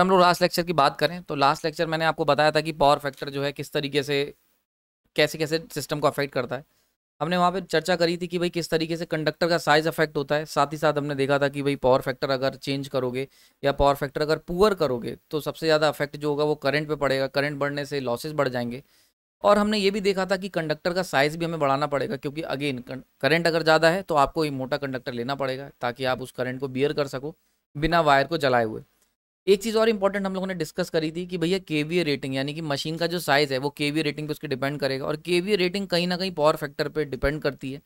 हम लोग last lecture की बात करें तो लास्ट लेक्चर मैंने आपको बताया था कि पावर फैक्टर जो है किस तरीके से कैसे कैसे सिस्टम को अफेक्ट करता है हमने वहाँ पे चर्चा करी थी कि भाई किस तरीके से कंडक्टर का साइज अफेक्ट होता है साथ ही साथ हमने देखा था कि भाई पावर फैक्टर अगर चेंज करोगे या पावर फैक्टर अगर पुअर करोगे तो सबसे ज़्यादा अफेक्ट जो होगा वो करंट पे पड़ेगा करंट बढ़ने से लॉसेज बढ़ जाएंगे और हमने ये भी देखा था कि कंडक्टर का साइज़ भी हमें बढ़ाना पड़ेगा क्योंकि अगेन करंट अगर ज़्यादा है तो आपको ये मोटा कंडक्टर लेना पड़ेगा ताकि आप उस करंट को बियर कर सको बिना वायर को जलाए हुए एक चीज़ और इंपॉर्टेंट हम लोगों ने डिस्कस करी थी कि भैया केवीए रेटिंग यानी कि मशीन का जो साइज़ है वो केवीए रेटिंग पे उसके डिपेंड करेगा और केवीए रेटिंग कहीं ना कहीं पावर फैक्टर पे डिपेंड करती है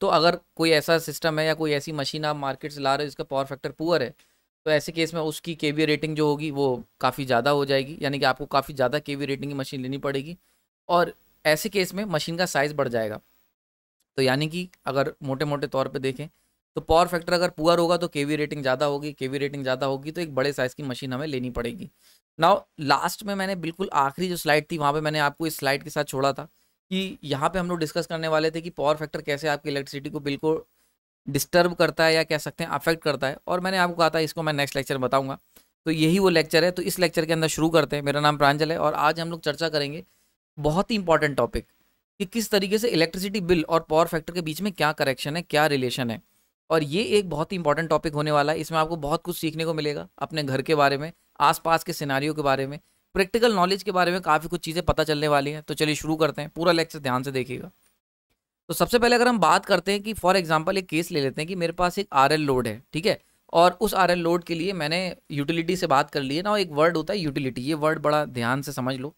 तो अगर कोई ऐसा सिस्टम है या कोई ऐसी मशीन आप मार्केट से ला रहे हो जिसका पावर फैक्टर पुअर है तो ऐसे केस में उसकी केवीए रेटिंग जो होगी वो काफ़ी ज़्यादा हो जाएगी यानी कि आपको काफ़ी ज़्यादा केवीए रेटिंग की मशीन लेनी पड़ेगी और ऐसे केस में मशीन का साइज़ बढ़ जाएगा तो यानी कि अगर मोटे मोटे तौर पर देखें तो पावर फैक्टर अगर पुअर होगा तो केवी रेटिंग ज़्यादा होगी केवी रेटिंग ज़्यादा होगी तो एक बड़े साइज़ की मशीन हमें लेनी पड़ेगी नाउ लास्ट में मैंने बिल्कुल आखिरी जो स्लाइड थी वहाँ पे मैंने आपको इस स्लाइड के साथ छोड़ा था कि यहाँ पे हम लोग डिस्कस करने वाले थे कि पावर फैक्टर कैसे आपकी इलेक्ट्रिसिटी को बिल्कुल डिस्टर्ब करता है या कह सकते हैं अफेक्ट करता है और मैंने आपको कहा था इसको मैं नेक्स्ट लेक्चर बताऊँगा तो यही वो लेक्चर है तो इस लेक्चर के अंदर शुरू करते हैं मेरा नाम प्रांजल है और आज हम लोग चर्चा करेंगे बहुत ही इंपॉर्टेंट टॉपिक कि किस तरीके से इलेक्ट्रिसिटी बिल और पावर फैक्टर के बीच में क्या करेक्शन है क्या रिलेशन है और ये एक बहुत ही इंपॉर्टेंट टॉपिक होने वाला है इसमें आपको बहुत कुछ सीखने को मिलेगा अपने घर के बारे में आसपास के सिनारियों के बारे में प्रैक्टिकल नॉलेज के बारे में काफ़ी कुछ चीज़ें पता चलने वाली हैं तो चलिए शुरू करते हैं पूरा लेक्चर ध्यान से देखिएगा तो सबसे पहले अगर हम बात करते हैं कि फॉर एग्जाम्पल एक केस ले लेते हैं कि मेरे पास एक आर लोड है ठीक है और उस आर लोड के लिए मैंने यूटिलिटी से बात कर ली है ना एक वर्ड होता है यूटिलिटी ये वर्ड बड़ा ध्यान से समझ लो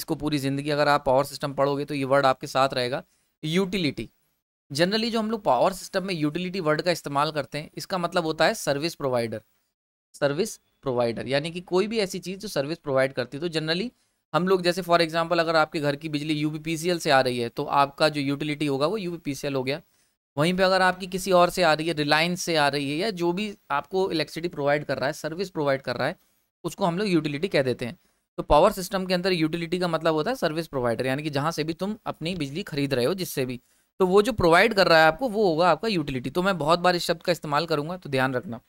इसको पूरी ज़िंदगी अगर आप पावर सिस्टम पढ़ोगे तो ये वर्ड आपके साथ रहेगा यूटिलिटी जनरली जो हम लोग पावर सिस्टम में यूटिलिटी वर्ड का इस्तेमाल करते हैं इसका मतलब होता है सर्विस प्रोवाइडर सर्विस प्रोवाइडर यानी कि कोई भी ऐसी चीज़ जो सर्विस प्रोवाइड करती है तो जनरली हम लोग जैसे फॉर एग्जांपल अगर आपके घर की बिजली यू से आ रही है तो आपका जो यूटिलिटी होगा वो यू हो गया वहीं पर अगर आपकी किसी और से आ रही है रिलायंस से आ रही है या जो भी आपको इलेक्ट्रिसिटी प्रोवाइड कर रहा है सर्विस प्रोवाइड कर रहा है उसको हम लोग यूटिलिटी कह देते हैं तो पावर सिस्टम के अंदर यूटिलिटी का मतलब होता है सर्विस प्रोवाइडर यानी कि जहाँ से भी तुम अपनी बिजली खरीद रहे हो जिससे भी तो वो जो प्रोवाइड कर रहा है आपको वो होगा आपका यूटिलिटी तो मैं बहुत बार इस शब्द का इस्तेमाल करूंगा तो ध्यान रखना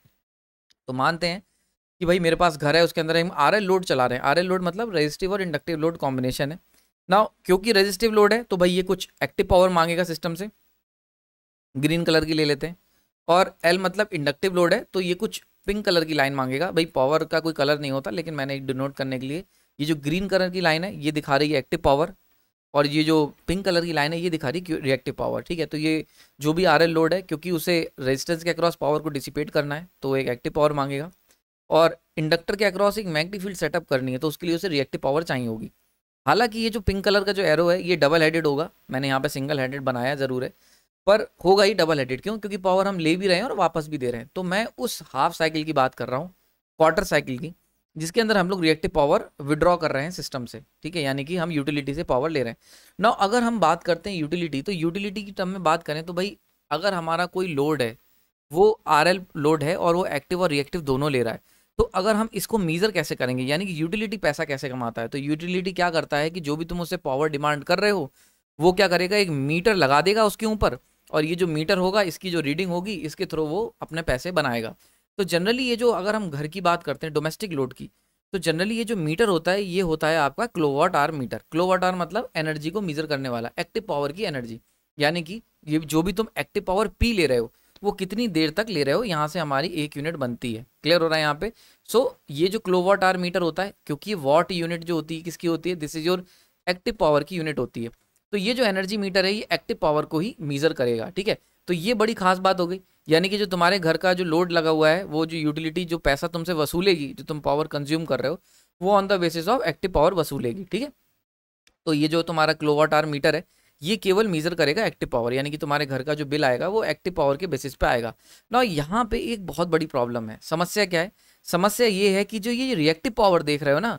तो मानते हैं कि भाई मेरे पास घर है उसके अंदर हम आर लोड चला रहे हैं आर लोड मतलब रजिस्टिव और इंडक्टिव लोड कॉम्बिनेशन है ना क्योंकि रजिस्टिव लोड है तो भाई ये कुछ एक्टिव पावर मांगेगा सिस्टम से ग्रीन कलर की ले लेते हैं और एल मतलब इंडक्टिव लोड है तो ये कुछ पिंक कलर की लाइन मांगेगा भाई पावर का कोई कलर नहीं होता लेकिन मैंने डिनोट करने के लिए ये जो ग्रीन कलर की लाइन है ये दिखा रही है एक्टिव पावर और ये जो पिंक कलर की लाइन है ये दिखा रही है रिएक्टिव पावर ठीक है तो ये जो भी आर लोड है क्योंकि उसे रेजिस्टेंस के अक्रॉस पावर को डिसिपेट करना है तो एक एक्टिव पावर मांगेगा और इंडक्टर के अक्रॉस एक मैग्नेटिक फील्ड सेटअप करनी है तो उसके लिए उसे रिएक्टिव पावर चाहिए होगी हालांकि ये जो पिंक कलर का जो एरो है ये डबल हेडेड होगा मैंने यहाँ पे सिंगल हेडेड बनाया ज़रूर है पर होगा ही डबल हेडेड क्यों क्योंकि पावर हम ले भी रहे हैं और वापस भी दे रहे हैं तो मैं उस हाफ साइकिल की बात कर रहा हूँ क्वार्टर साइकिल की जिसके अंदर हम लोग रिएक्टिव पावर विड्रॉ कर रहे हैं सिस्टम से ठीक है यानी कि हम यूटिलिटी से पावर ले रहे हैं ना अगर हम बात करते हैं यूटिलिटी तो यूटिलिटी की टर्म में बात करें तो भाई अगर हमारा कोई लोड है वो आर लोड है और वो एक्टिव और रिएक्टिव दोनों ले रहा है तो अगर हम इसको मीज़र कैसे करेंगे यानी कि यूटिलिटी पैसा कैसे कमाता है तो यूटिलिटी क्या करता है कि जो भी तुम उससे पावर डिमांड कर रहे हो वो क्या करेगा एक मीटर लगा देगा उसके ऊपर और ये जो मीटर होगा इसकी जो रीडिंग होगी इसके थ्रू वो अपने पैसे बनाएगा तो जनरली ये जो अगर हम घर की बात करते हैं डोमेस्टिक लोड की तो जनरली ये जो मीटर होता है ये होता है आपका kilowatt R meter kilowatt R मतलब एनर्जी को मीजर करने वाला एक्टिव पावर की एनर्जी यानी कि ये जो भी तुम एक्टिव पावर पी ले रहे हो वो कितनी देर तक ले रहे हो यहाँ से हमारी एक यूनिट बनती है क्लियर हो रहा है यहाँ पे सो so, ये जो क्लोवाट आर मीटर होता है क्योंकि वॉट यूनिट जो होती है किसकी होती है this is your active power की यूनिट होती है तो ये जो एनर्जी मीटर है ये एक्टिव पावर को ही मीजर करेगा ठीक है तो ये बड़ी खास बात हो गई यानी कि जो तुम्हारे घर का जो लोड लगा हुआ है वो जो यूटिलिटी जो पैसा तुमसे वसूलेगी जो तुम पावर कंज्यूम कर रहे हो वो on the basis of active power वसूलेगी ठीक है तो ये जो तुम्हारा क्लोवाट आर मीटर है ये केवल मीजर करेगा एक्टिव पावर यानी कि तुम्हारे घर का जो बिल आएगा वो एक्टिव पावर के बेसिस पे आएगा ना यहाँ पे एक बहुत बड़ी प्रॉब्लम है समस्या क्या है समस्या ये है कि जो ये रिएक्टिव पावर देख रहे हो ना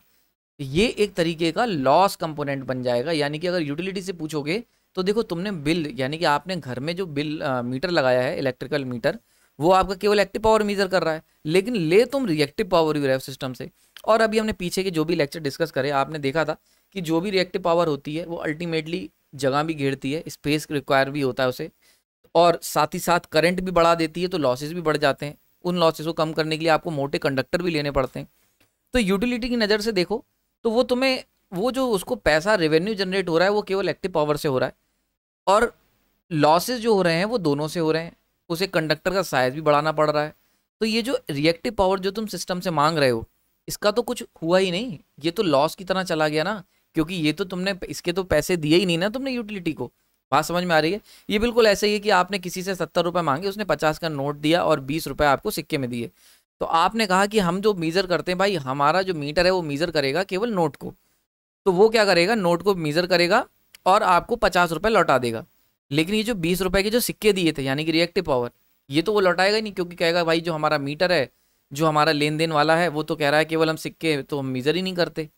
ये एक तरीके का लॉस कंपोनेंट बन जाएगा यानी कि अगर यूटिलिटी से पूछोगे तो देखो तुमने बिल यानी कि आपने घर में जो बिल आ, मीटर लगाया है इलेक्ट्रिकल मीटर वो आपका केवल एक्टिव पावर मीजर कर रहा है लेकिन ले तुम रिएक्टिव पावर यू रहे हो सिस्टम से और अभी हमने पीछे के जो भी लेक्चर डिस्कस करे आपने देखा था कि जो भी रिएक्टिव पावर होती है वो अल्टीमेटली जगह भी घेरती है स्पेस रिक्वायर भी होता है उसे और साथ ही साथ करंट भी बढ़ा देती है तो लॉसेज भी बढ़ जाते हैं उन लॉसेज को कम करने के लिए आपको मोटे कंडक्टर भी लेने पड़ते हैं तो यूटिलिटी की नज़र से देखो तो वो तुम्हें वो जो उसको पैसा रेवेन्यू जनरेट हो रहा है वो केवल एक्टिव पावर से हो रहा है और लॉसेज जो हो रहे हैं वो दोनों से हो रहे हैं उसे कंडक्टर का साइज भी बढ़ाना पड़ रहा है तो ये जो रिएक्टिव पावर जो तुम सिस्टम से मांग रहे हो इसका तो कुछ हुआ ही नहीं ये तो लॉस की तरह चला गया ना क्योंकि ये तो तुमने इसके तो पैसे दिए ही नहीं ना तुमने यूटिलिटी को बात समझ में आ रही है ये बिल्कुल ऐसे ही है कि आपने किसी से सत्तर रुपये मांगे उसने पचास का नोट दिया और बीस रुपये आपको सिक्के में दिए तो आपने कहा कि हम जो मीज़र करते हैं भाई हमारा जो मीटर है वो मीज़र करेगा केवल नोट को तो वो क्या करेगा नोट को मीज़र करेगा और आपको पचास रुपये लौटा देगा लेकिन ये जो बीस रुपए के जो सिक्के दिए थे यानी कि रिएक्टिव पावर ये तो वो लौटाएगा ही नहीं क्योंकि कहेगा भाई जो हमारा मीटर है जो हमारा लेन देन वाला है वो तो कह रहा है केवल हम सिक्के तो हम मीज़र ही नहीं करते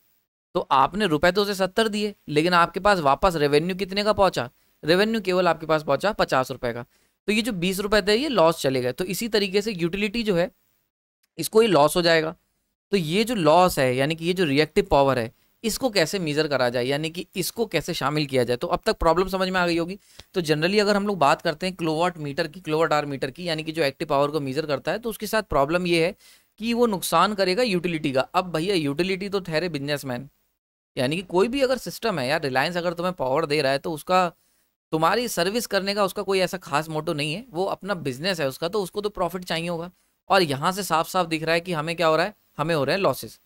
तो आपने रुपए तो उसे सत्तर दिए लेकिन आपके पास वापस रेवेन्यू कितने का पहुंचा रेवेन्यू केवल आपके पास पहुंचा पचास रुपए का तो ये जो बीस रुपए थे ये लॉस चले गए तो इसी तरीके से यूटिलिटी जो है इसको ये लॉस हो जाएगा तो ये जो लॉस है यानी कि ये जो रिएक्टिव पावर है इसको कैसे मीज़र करा जाए यानी कि इसको कैसे शामिल किया जाए तो अब तक प्रॉब्लम समझ में आ गई होगी तो जनरली अगर हम लोग बात करते हैं क्लोवाट मीटर की क्लोवाट आर मीटर की यानी कि जो एक्टिव पावर को मीज़र करता है तो उसके साथ प्रॉब्लम ये है कि वो नुकसान करेगा यूटिलिटी का अब भैया यूटिलिटी तो ठहरे बिजनेसमैन यानी कि कोई भी अगर सिस्टम है यार रिलायंस अगर तुम्हें पावर दे रहा है तो उसका तुम्हारी सर्विस करने का उसका कोई ऐसा खास मोटो नहीं है वो अपना बिजनेस है उसका तो उसको तो प्रॉफिट चाहिए होगा और यहाँ से साफ साफ दिख रहा है कि हमें क्या हो रहा है हमें हो रहे हैं लॉसेस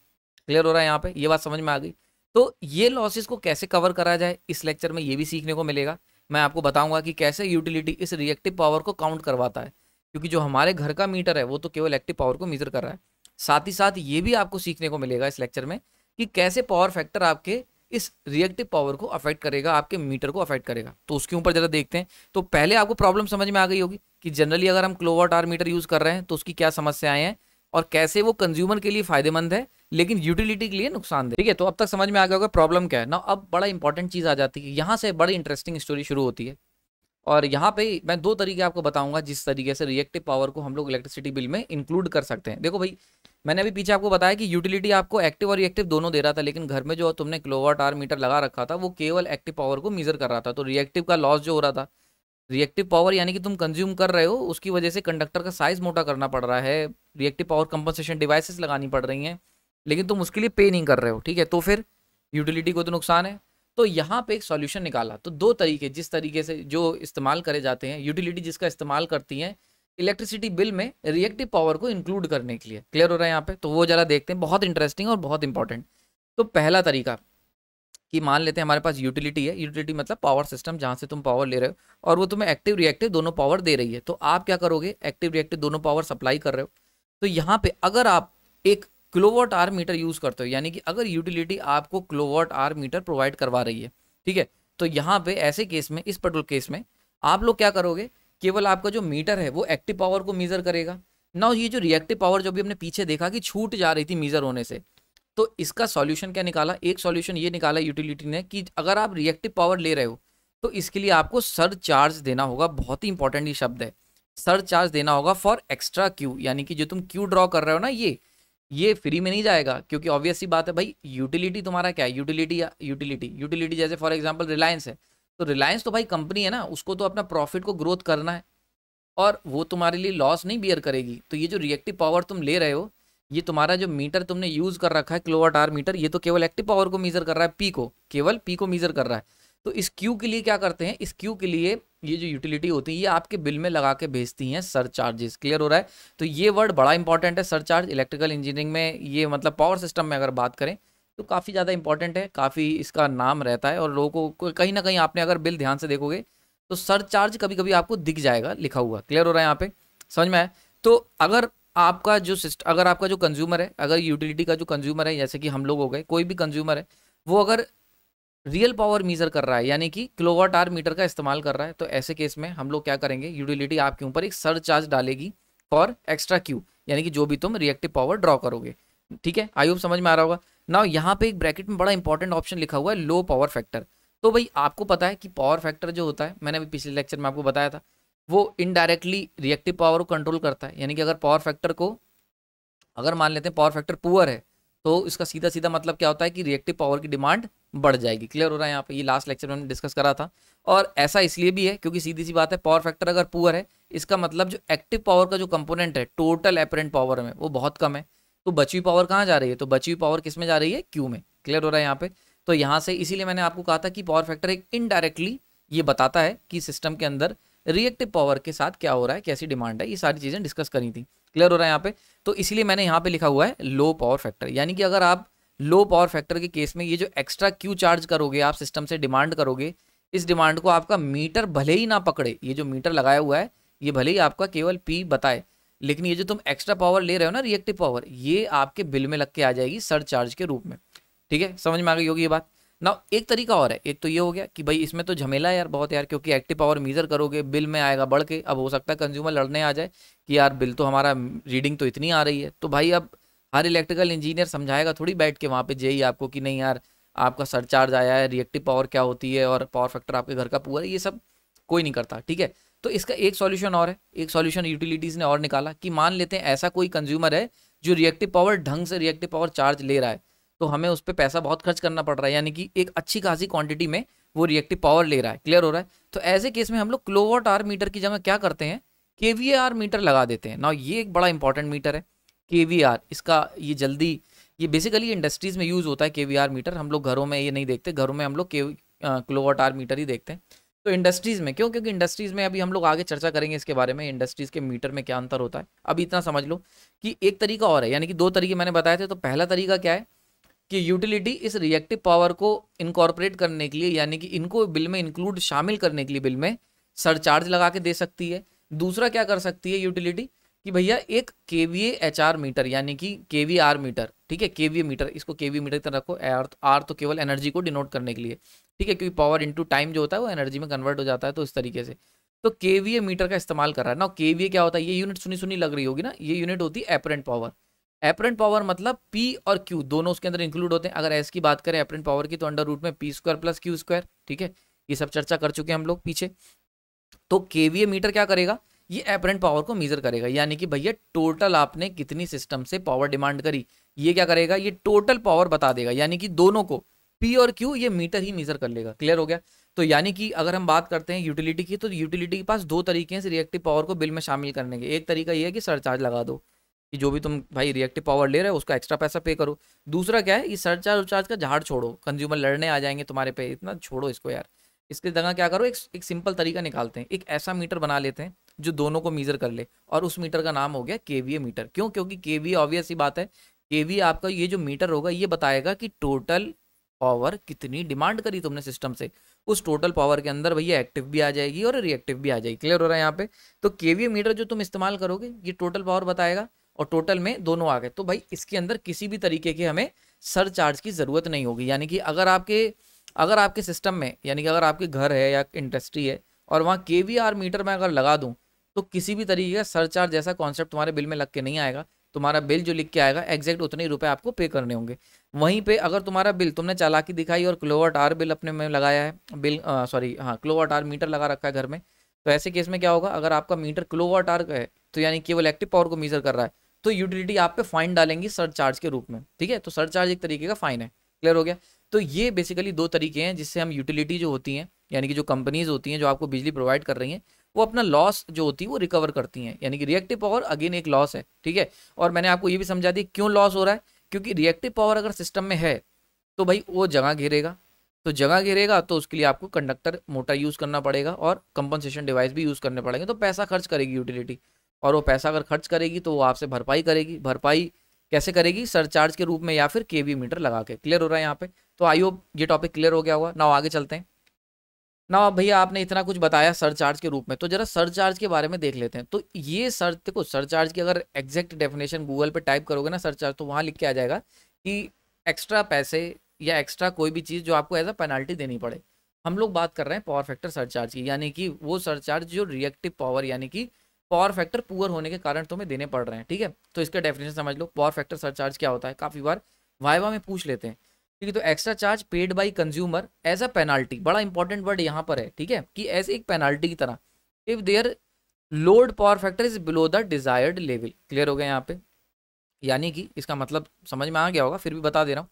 क्लियर हो रहा है यहाँ पे ये यह बात समझ में आ गई तो ये लॉसेस को कैसे कवर करा जाए इस लेक्चर में ये भी सीखने को मिलेगा मैं आपको बताऊंगा कि कैसे यूटिलिटी इस रिएक्टिव पावर को काउंट करवाता है क्योंकि जो हमारे घर का मीटर है वो तो केवल एक्टिव पावर को मीटर कर रहा है साथ ही साथ ये भी आपको सीखने को मिलेगा इस लेक्चर में कि कैसे पावर फैक्टर आपके इस रिएक्टिव पावर को अफेक्ट करेगा आपके मीटर को अफेक्ट करेगा तो उसके ऊपर जरा देखते हैं तो पहले आपको प्रॉब्लम समझ में आ गई होगी कि जनरली अगर हम क्लोवाट आर मीटर यूज़ कर रहे हैं तो उसकी क्या समस्याएं हैं और कैसे वो कंज्यूमर के लिए फायदेमंद है लेकिन यूटिलिटी के लिए नुकसान दे ठीक है तो अब तक समझ में आ गया होगा प्रॉब्लम क्या है ना अब बड़ा इंपॉर्टेंट चीज़ आ जाती है यहाँ से बड़ी इंटरेस्टिंग स्टोरी शुरू होती है और यहाँ पे मैं दो तरीके आपको बताऊंगा जिस तरीके से रिएक्टिव पावर को हम लोग इलेक्ट्रिसिटी बिल में इंक्लूड कर सकते हैं देखो भाई मैंने अभी पीछे आपको बताया कि यूटिलिटी आपको एक्टिव और रिएक्टिव दोनों दे रहा था लेकिन घर में जो तुमने किलोवाट आर मीटर लगा रखा था वो केवल एक्टिव पावर को मीजर कर रहा था तो रिएक्टिव का लॉस जो हो रहा था रिएक्टिव पावर यानी कि तुम कंज्यूम कर रहे हो उसकी वजह से कंडक्टर का साइज मोटा करना पड़ रहा है रिएक्टिव पावर कंपनसेशन डिवाइसेस लगानी पड़ रही हैं लेकिन तुम उसके लिए पे नहीं कर रहे हो ठीक है तो फिर यूटिलिटी को तो नुकसान है तो यहाँ पे एक सॉल्यूशन निकाला तो दो तरीके जिस तरीके से जो इस्तेमाल करे जाते हैं यूटिलिटी जिसका इस्तेमाल करती हैं इलेक्ट्रिसिटी बिल में रिएक्टिव पावर को इंक्लूड करने के लिए क्लियर हो रहा है यहाँ पे तो वो जरा देखते हैं बहुत इंटरेस्टिंग और बहुत इंपॉर्टेंट तो पहला तरीका कि मान लेते हैं हमारे पास यूटिलिटी है यूटिलिटी मतलब पावर सिस्टम जहाँ से तुम पावर ले रहे हो और वो तुम्हें एक्टिव रिएक्टिव दोनों पावर दे रही है तो आप क्या करोगे एक्टिव रिएक्टिव दोनों पावर सप्लाई कर रहे हो तो यहाँ पे अगर आप एक किलोवाट आर मीटर यूज़ करते हो यानी कि अगर यूटिलिटी आपको किलोवाट आर मीटर प्रोवाइड करवा रही है ठीक है तो यहाँ पे ऐसे केस में इस पेट्रोल केस में आप लोग क्या करोगे केवल आपका जो मीटर है वो एक्टिव पावर को मीज़र करेगा ना ये जो रिएक्टिव पावर जो भी हमने पीछे देखा कि छूट जा रही थी मीज़र होने से तो इसका सॉल्यूशन क्या निकाला एक सॉल्यूशन ये निकाला यूटिलिटी ने कि अगर आप रिएक्टिव पावर ले रहे हो तो इसके लिए आपको सर चार्ज देना होगा बहुत ही इंपॉर्टेंट ये शब्द है सर चार्ज देना होगा फॉर एक्स्ट्रा क्यू यानी कि जो तुम क्यू ड्रॉ कर रहे हो ना ये ये फ्री में नहीं जाएगा क्योंकि ऑब्वियसली बात है भाई यूटिलिटी तुम्हारा क्या है यूटिलिटी या यूटिलिटी यूटिलिटी जैसे फॉर एग्जाम्पल रिलायंस है तो रिलायंस तो भाई कंपनी है ना उसको तो अपना प्रॉफिट को ग्रोथ करना है और वो तुम्हारे लिए लॉस नहीं बियर करेगी तो ये जो रिएक्टिव पावर तुम ले रहे हो ये तुम्हारा जो मीटर तुमने यूज़ कर रखा है किलोवाट आर मीटर ये तो केवल एक्टिव पावर को मीज़र कर रहा है पी को केवल पी को मीज़र कर रहा है तो इस क्यू के लिए क्या करते हैं इस क्यू के लिए ये जो यूटिलिटी होती है ये आपके बिल में लगा के भेजती हैं सर चार्जेस क्लियर हो रहा है तो ये वर्ड बड़ा इंपॉर्टेंट है सर चार्ज इलेक्ट्रिकल इंजीनियरिंग में ये मतलब पावर सिस्टम में अगर बात करें तो काफ़ी ज़्यादा इंपॉर्टेंट है काफ़ी इसका नाम रहता है और लोगों को कहीं ना कहीं आपने अगर बिल ध्यान से देखोगे तो सर चार्ज कभी कभी आपको दिख जाएगा लिखा हुआ क्लियर हो रहा है यहाँ पे समझ में आए तो अगर आपका जो सिस्टम अगर आपका जो कंज्यूमर है अगर यूटिलिटी का जो कंज्यूमर है जैसे कि हम लोग हो गए कोई भी कंज्यूमर है वो अगर रियल पावर मीज़र कर रहा है यानी कि किलोवाट आर मीटर का इस्तेमाल कर रहा है तो ऐसे केस में हम लोग क्या करेंगे यूटिलिटी आपके ऊपर एक सर चार्ज डालेगी फॉर एक्स्ट्रा क्यू यानी कि जो भी तुम रिएक्टिव पावर ड्रॉ करोगे ठीक है आई होप समझ में आ रहा होगा ना यहाँ पे एक ब्रैकेट में बड़ा इंपॉर्टेंट ऑप्शन लिखा हुआ है लो पावर फैक्टर तो भाई आपको पता है कि पावर फैक्टर जो होता है मैंने अभी पिछले लेक्चर में आपको बताया था वो इनडायरेक्टली रिएक्टिव पावर को कंट्रोल करता है यानी कि अगर पावर फैक्टर को अगर मान लेते हैं पावर फैक्टर पुअर है तो इसका सीधा सीधा मतलब क्या होता है कि रिएक्टिव पावर की डिमांड बढ़ जाएगी क्लियर हो रहा है यहाँ पे ये लास्ट लेक्चर में डिस्कस करा था और ऐसा इसलिए भी है क्योंकि सीधी सी बात है पावर फैक्टर अगर पुअर है इसका मतलब जो एक्टिव पावर का जो कंपोनेंट है टोटल एपरेंट पावर में वो बहुत कम है तो बची हुई पावर कहाँ जा रही है तो बची हुई पावर किस में जा रही है क्यू में क्लियर हो रहा है यहाँ पे तो यहाँ से इसीलिए मैंने आपको कहा था कि पावर फैक्टर एक इनडायरेक्टली ये बताता है कि सिस्टम के अंदर रिएक्टिव पावर के साथ क्या हो रहा है कैसी डिमांड है ये सारी चीज़ें डिस्कस करी थी क्लियर हो रहा है यहाँ पे तो इसलिए मैंने यहाँ पे लिखा हुआ है लो पावर फैक्टर यानी कि अगर आप लो पावर फैक्टर के केस में ये जो एक्स्ट्रा क्यू चार्ज करोगे आप सिस्टम से डिमांड करोगे इस डिमांड को आपका मीटर भले ही ना पकड़े ये जो मीटर लगाया हुआ है ये भले ही आपका केवल पी बताए लेकिन ये जो तुम एक्स्ट्रा पावर ले रहे हो ना रिएक्टिव पावर ये आपके बिल में लग के आ जाएगी सर चार्ज के रूप में ठीक है समझ में आ गई होगी ये बात ना एक तरीका और है एक तो ये हो गया कि भाई इसमें तो झमेला है यार बहुत यार क्योंकि एक्टिव पावर मीज़र करोगे बिल में आएगा बढ़ के अब हो सकता है कंज्यूमर लड़ने आ जाए कि यार बिल तो हमारा रीडिंग तो इतनी आ रही है तो भाई अब हर इलेक्ट्रिकल इंजीनियर समझाएगा थोड़ी बैठ के वहाँ पे जेई आपको कि नहीं यार आपका सरचार्ज आया है रिएक्टिव पावर क्या होती है और पावर फैक्टर आपके घर का पूरा ये सब कोई नहीं करता ठीक है तो इसका एक सॉल्यूशन और है एक सॉल्यूशन यूटिलिटीज़ ने और निकाला कि मान लेते हैं ऐसा कोई कंज्यूमर है जो रिएक्टिव पावर ढंग से रिएक्टिव पावर चार्ज ले रहा है तो हमें उस पर पैसा बहुत खर्च करना पड़ रहा है यानी कि एक अच्छी खासी क्वांटिटी में वो रिएक्टिव पावर ले रहा है क्लियर हो रहा है तो ऐसे केस में हम लोग क्लोवर्ट आर मीटर की जगह क्या करते हैं के वी आर मीटर लगा देते हैं ना ये एक बड़ा इंपॉर्टेंट मीटर है के इसका ये जल्दी ये बेसिकली इंडस्ट्रीज़ में यूज़ होता है के मीटर हम लोग घरों में ये नहीं देखते घरों में हम लोग के किलोवाट आर मीटर ही देखते हैं तो इंडस्ट्रीज़ में क्यों क्योंकि इंडस्ट्रीज़ में अभी हम लोग आगे चर्चा करेंगे इसके बारे में इंडस्ट्रीज़ के मीटर में क्या अंतर होता है अभी इतना समझ लो कि एक तरीका और है यानी कि दो तरीके मैंने बताए थे तो पहला तरीका क्या है कि यूटिलिटी इस रिएक्टिव पावर को इनकॉर्पोरेट करने के लिए यानी कि इनको बिल में इंक्लूड शामिल करने के लिए बिल में सरचार्ज लगा के दे सकती है दूसरा क्या कर सकती है यूटिलिटी कि भैया एक के वी एच आर मीटर यानी कि के वी आर मीटर ठीक है के वी मीटर इसको के वी मीटर की तरह रखो आर आर तो केवल एनर्जी को डिनोट करने के लिए ठीक है क्योंकि पावर इंटू टाइम जो होता है वो एनर्जी में कन्वर्ट हो जाता है तो इस तरीके से तो के वी मीटर का इस्तेमाल कर रहा है ना के वी क्या होता है ये यूनिट सुनी सुनी लग रही होगी ना ये यूनिट होती है एपरेंट पावर एपरेंट पावर मतलब पी और क्यू दोनों उसके अंदर इंक्लूड होते हैं अगर एस की बात करें एपरेंट पावर की तो अंडर रूट में P square plus Q square ठीक है ये सब चर्चा कर चुके हैं हम लोग पीछे तो के मीटर क्या करेगा ये एपरेंट पावर को मीजर करेगा यानी कि भैया टोटल आपने कितनी सिस्टम से पावर डिमांड करी ये क्या करेगा ये टोटल पावर बता देगा यानी कि दोनों को पी और क्यू ये मीटर ही मीजर कर लेगा क्लियर हो गया तो यानी कि अगर हम बात करते हैं यूटिलिटी की तो यूटिलिटी के पास दो तरीके हैं रिएक्टिव पावर को बिल में शामिल करने के एक तरीका ये है कि सरचार्ज लगा दो कि जो भी तुम भाई रिएक्टिव पावर ले रहे हो उसका एक्स्ट्रा पैसा पे करो दूसरा क्या है ये सरचार्ज उचार्ज का झाड़ छोड़ो कंज्यूमर लड़ने आ जाएंगे तुम्हारे पे इतना छोड़ो इसको यार इसके जगह क्या करो एक, एक सिंपल तरीका निकालते हैं एक ऐसा मीटर बना लेते हैं जो दोनों को मीजर कर ले और उस मीटर का नाम हो गया केवीए मीटर क्यों क्योंकि केवीए ऑब्वियस ही बात है केवीए आपका ये जो मीटर होगा ये बताएगा कि टोटल पावर कितनी डिमांड करी तुमने सिस्टम से उस टोटल पावर के अंदर भैया एक्टिव भी आ जाएगी और रिएक्टिव भी आ जाएगी क्लियर हो रहा है यहाँ पे तो केवीए मीटर जो तुम इस्तेमाल करोगे ये टोटल पावर बताएगा और टोटल में दोनों आ गए तो भाई इसके अंदर किसी भी तरीके के हमें सर चार्ज की ज़रूरत नहीं होगी यानी कि अगर आपके अगर आपके सिस्टम में यानी कि अगर आपके घर है या इंडस्ट्री है और वहाँ के मीटर में अगर लगा दूँ तो किसी भी तरीके का सरचार्ज जैसा कॉन्सेप्ट तुम्हारे बिल में लग के नहीं आएगा तुम्हारा बिल जो लिख के आएगा एग्जैक्ट उतने ही रुपए आपको पे करने होंगे वहीं पे अगर तुम्हारा बिल तुमने चालाकी दिखाई और क्लोवर टार बिल अपने में लगाया है बिल सॉरी हाँ क्लोवर टार मीटर लगा रखा है घर में तो ऐसे केस में क्या होगा अगर आपका मीटर क्लोवर टार का है तो यानी केवल एक्टिव पावर को मीजर कर रहा है तो यूटिलिटी आप पे फाइन डालेंगी सर चार्ज के रूप में ठीक है तो सर चार्ज एक तरीके का फाइन है क्लियर हो गया तो ये बेसिकली दो तरीके हैं जिससे हम यूटिलिटी जो होती हैं यानी कि जो कंपनीज होती हैं जो आपको बिजली प्रोवाइड कर रही हैं वो अपना लॉस जो होती है वो रिकवर करती हैं यानी कि रिएक्टिव पावर अगेन एक लॉस है ठीक है और मैंने आपको ये भी समझा दी क्यों लॉस हो रहा है क्योंकि रिएक्टिव पावर अगर सिस्टम में है तो भाई वो जगह घेरेगा तो जगह घेरेगा तो उसके लिए आपको कंडक्टर मोटर यूज़ करना पड़ेगा और कंपनसेशन डिवाइस भी यूज़ करने पड़ेंगे तो पैसा खर्च करेगी यूटिलिटी और वो पैसा अगर खर्च करेगी तो वो आपसे भरपाई करेगी भरपाई कैसे करेगी सरचार्ज के रूप में या फिर के मीटर लगा के क्लियर हो रहा है यहाँ पे तो आई होप ये टॉपिक क्लियर हो गया होगा ना आगे चलते हैं ना भैया आपने इतना कुछ बताया सरचार्ज के रूप में तो जरा सरचार्ज के बारे में देख लेते हैं तो ये सर देखो सरचार्ज की अगर एग्जैक्ट डेफिनेशन गूगल पे टाइप करोगे ना सरचार्ज तो वहाँ लिख के आ जाएगा कि एक्स्ट्रा पैसे या एक्स्ट्रा कोई भी चीज़ जो आपको एज अ पेनल्टी देनी पड़े हम लोग बात कर रहे हैं पावर फैक्टर सरचार्ज की यानी कि वो सरचार्ज जो रिएक्टिव पावर यानी कि पावर फैक्टर पुअर होने के कारण तुम्हें देने पड़ रहे हैं ठीक है तो इसका डेफिनेशन समझ लो पावर फैक्टर सरचार्ज क्या होता है काफ़ी बार वाइवा में पूछ लेते हैं ठीक है तो extra charge paid by consumer as a penalty बड़ा इंपॉर्टेंट वर्ड यहाँ पर है ठीक है कि एज एक पेनाल्टी की तरह if their load power factor is below the desired level clear हो गया यहाँ पे यानी कि इसका मतलब समझ में आ गया होगा फिर भी बता दे रहा हूँ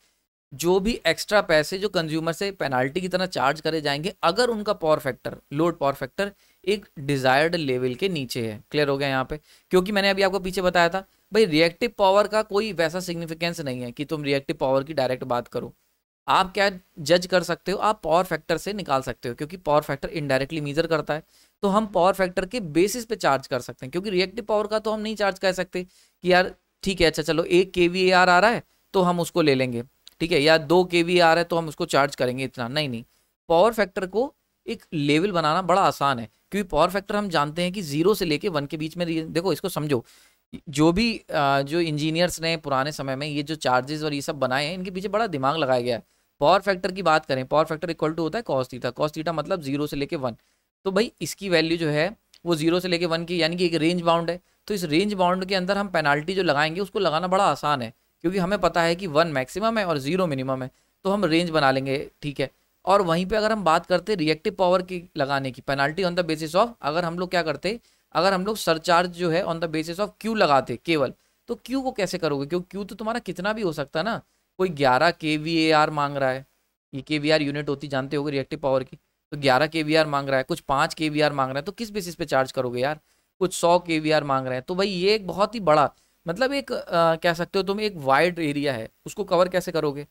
जो भी एक्स्ट्रा पैसे जो कंज्यूमर से पेनाल्टी की तरह चार्ज करे जाएंगे अगर उनका power factor load power factor एक डिजायर्ड लेवल के नीचे है क्लियर हो गया यहाँ पे क्योंकि मैंने अभी आपको पीछे बताया था भाई रिएक्टिव पावर का कोई वैसा सिग्निफिकेंस नहीं है कि तुम रिएक्टिव पावर की डायरेक्ट बात करो आप क्या जज कर सकते हो आप पावर फैक्टर से निकाल सकते हो क्योंकि पावर फैक्टर इनडायरेक्टली मीजर करता है तो हम पावर फैक्टर के बेसिस पे चार्ज कर सकते हैं क्योंकि रिएक्टिव पावर का तो हम नहीं चार्ज कर सकते कि यार ठीक है अच्छा चलो एक के वी आ रहा है तो हम उसको ले लेंगे ठीक है या दो के वी आ रहा है तो हम उसको चार्ज करेंगे इतना नहीं नहीं पावर फैक्टर को एक लेवल बनाना बड़ा आसान है क्योंकि पावर फैक्टर हम जानते हैं कि जीरो से लेके वन के बीच में देखो इसको समझो जो भी जो इंजीनियर्स ने पुराने समय में ये जो चार्जेस और ये सब बनाए हैं इनके पीछे बड़ा दिमाग लगाया गया है पावर फैक्टर की बात करें पावर फैक्टर इक्वल टू होता है कॉस थीटा कॉस थीटा मतलब जीरो से लेके वन तो भाई इसकी वैल्यू जो है वो जीरो से लेके वन की यानी कि एक रेंज बाउंड है तो इस रेंज बाउंड के अंदर हम पेनाल्टी जो लगाएंगे उसको लगाना बड़ा आसान है क्योंकि हमें पता है कि वन मैक्सिमम है और जीरो मिनिमम है तो हम रेंज बना लेंगे ठीक है और वहीं पे अगर हम बात करते रिएक्टिव पावर की लगाने की penalty on the basis of अगर हम लोग क्या करते अगर हम लोग सरचार्ज जो है on the basis of Q लगाते केवल तो क्यू को कैसे करोगे क्योंकि क्यू तो तुम्हारा कितना भी हो सकता है ना कोई ग्यारह के वी ए आर मांग रहा है ये के वी आर यूनिट होती जानते गए रिएक्टिव पावर की तो ग्यारह के वी आर मांग रहा है कुछ पाँच के वी आर मांग रहा है तो किस बेसिस पे चार्ज करोगे यार कुछ सौ के वी आर मांग रहे हैं तो भाई ये एक बहुत ही बड़ा मतलब एक आ, कह सकते हो तुम एक वाइड एरिया है उसको कवर कैसे करोगे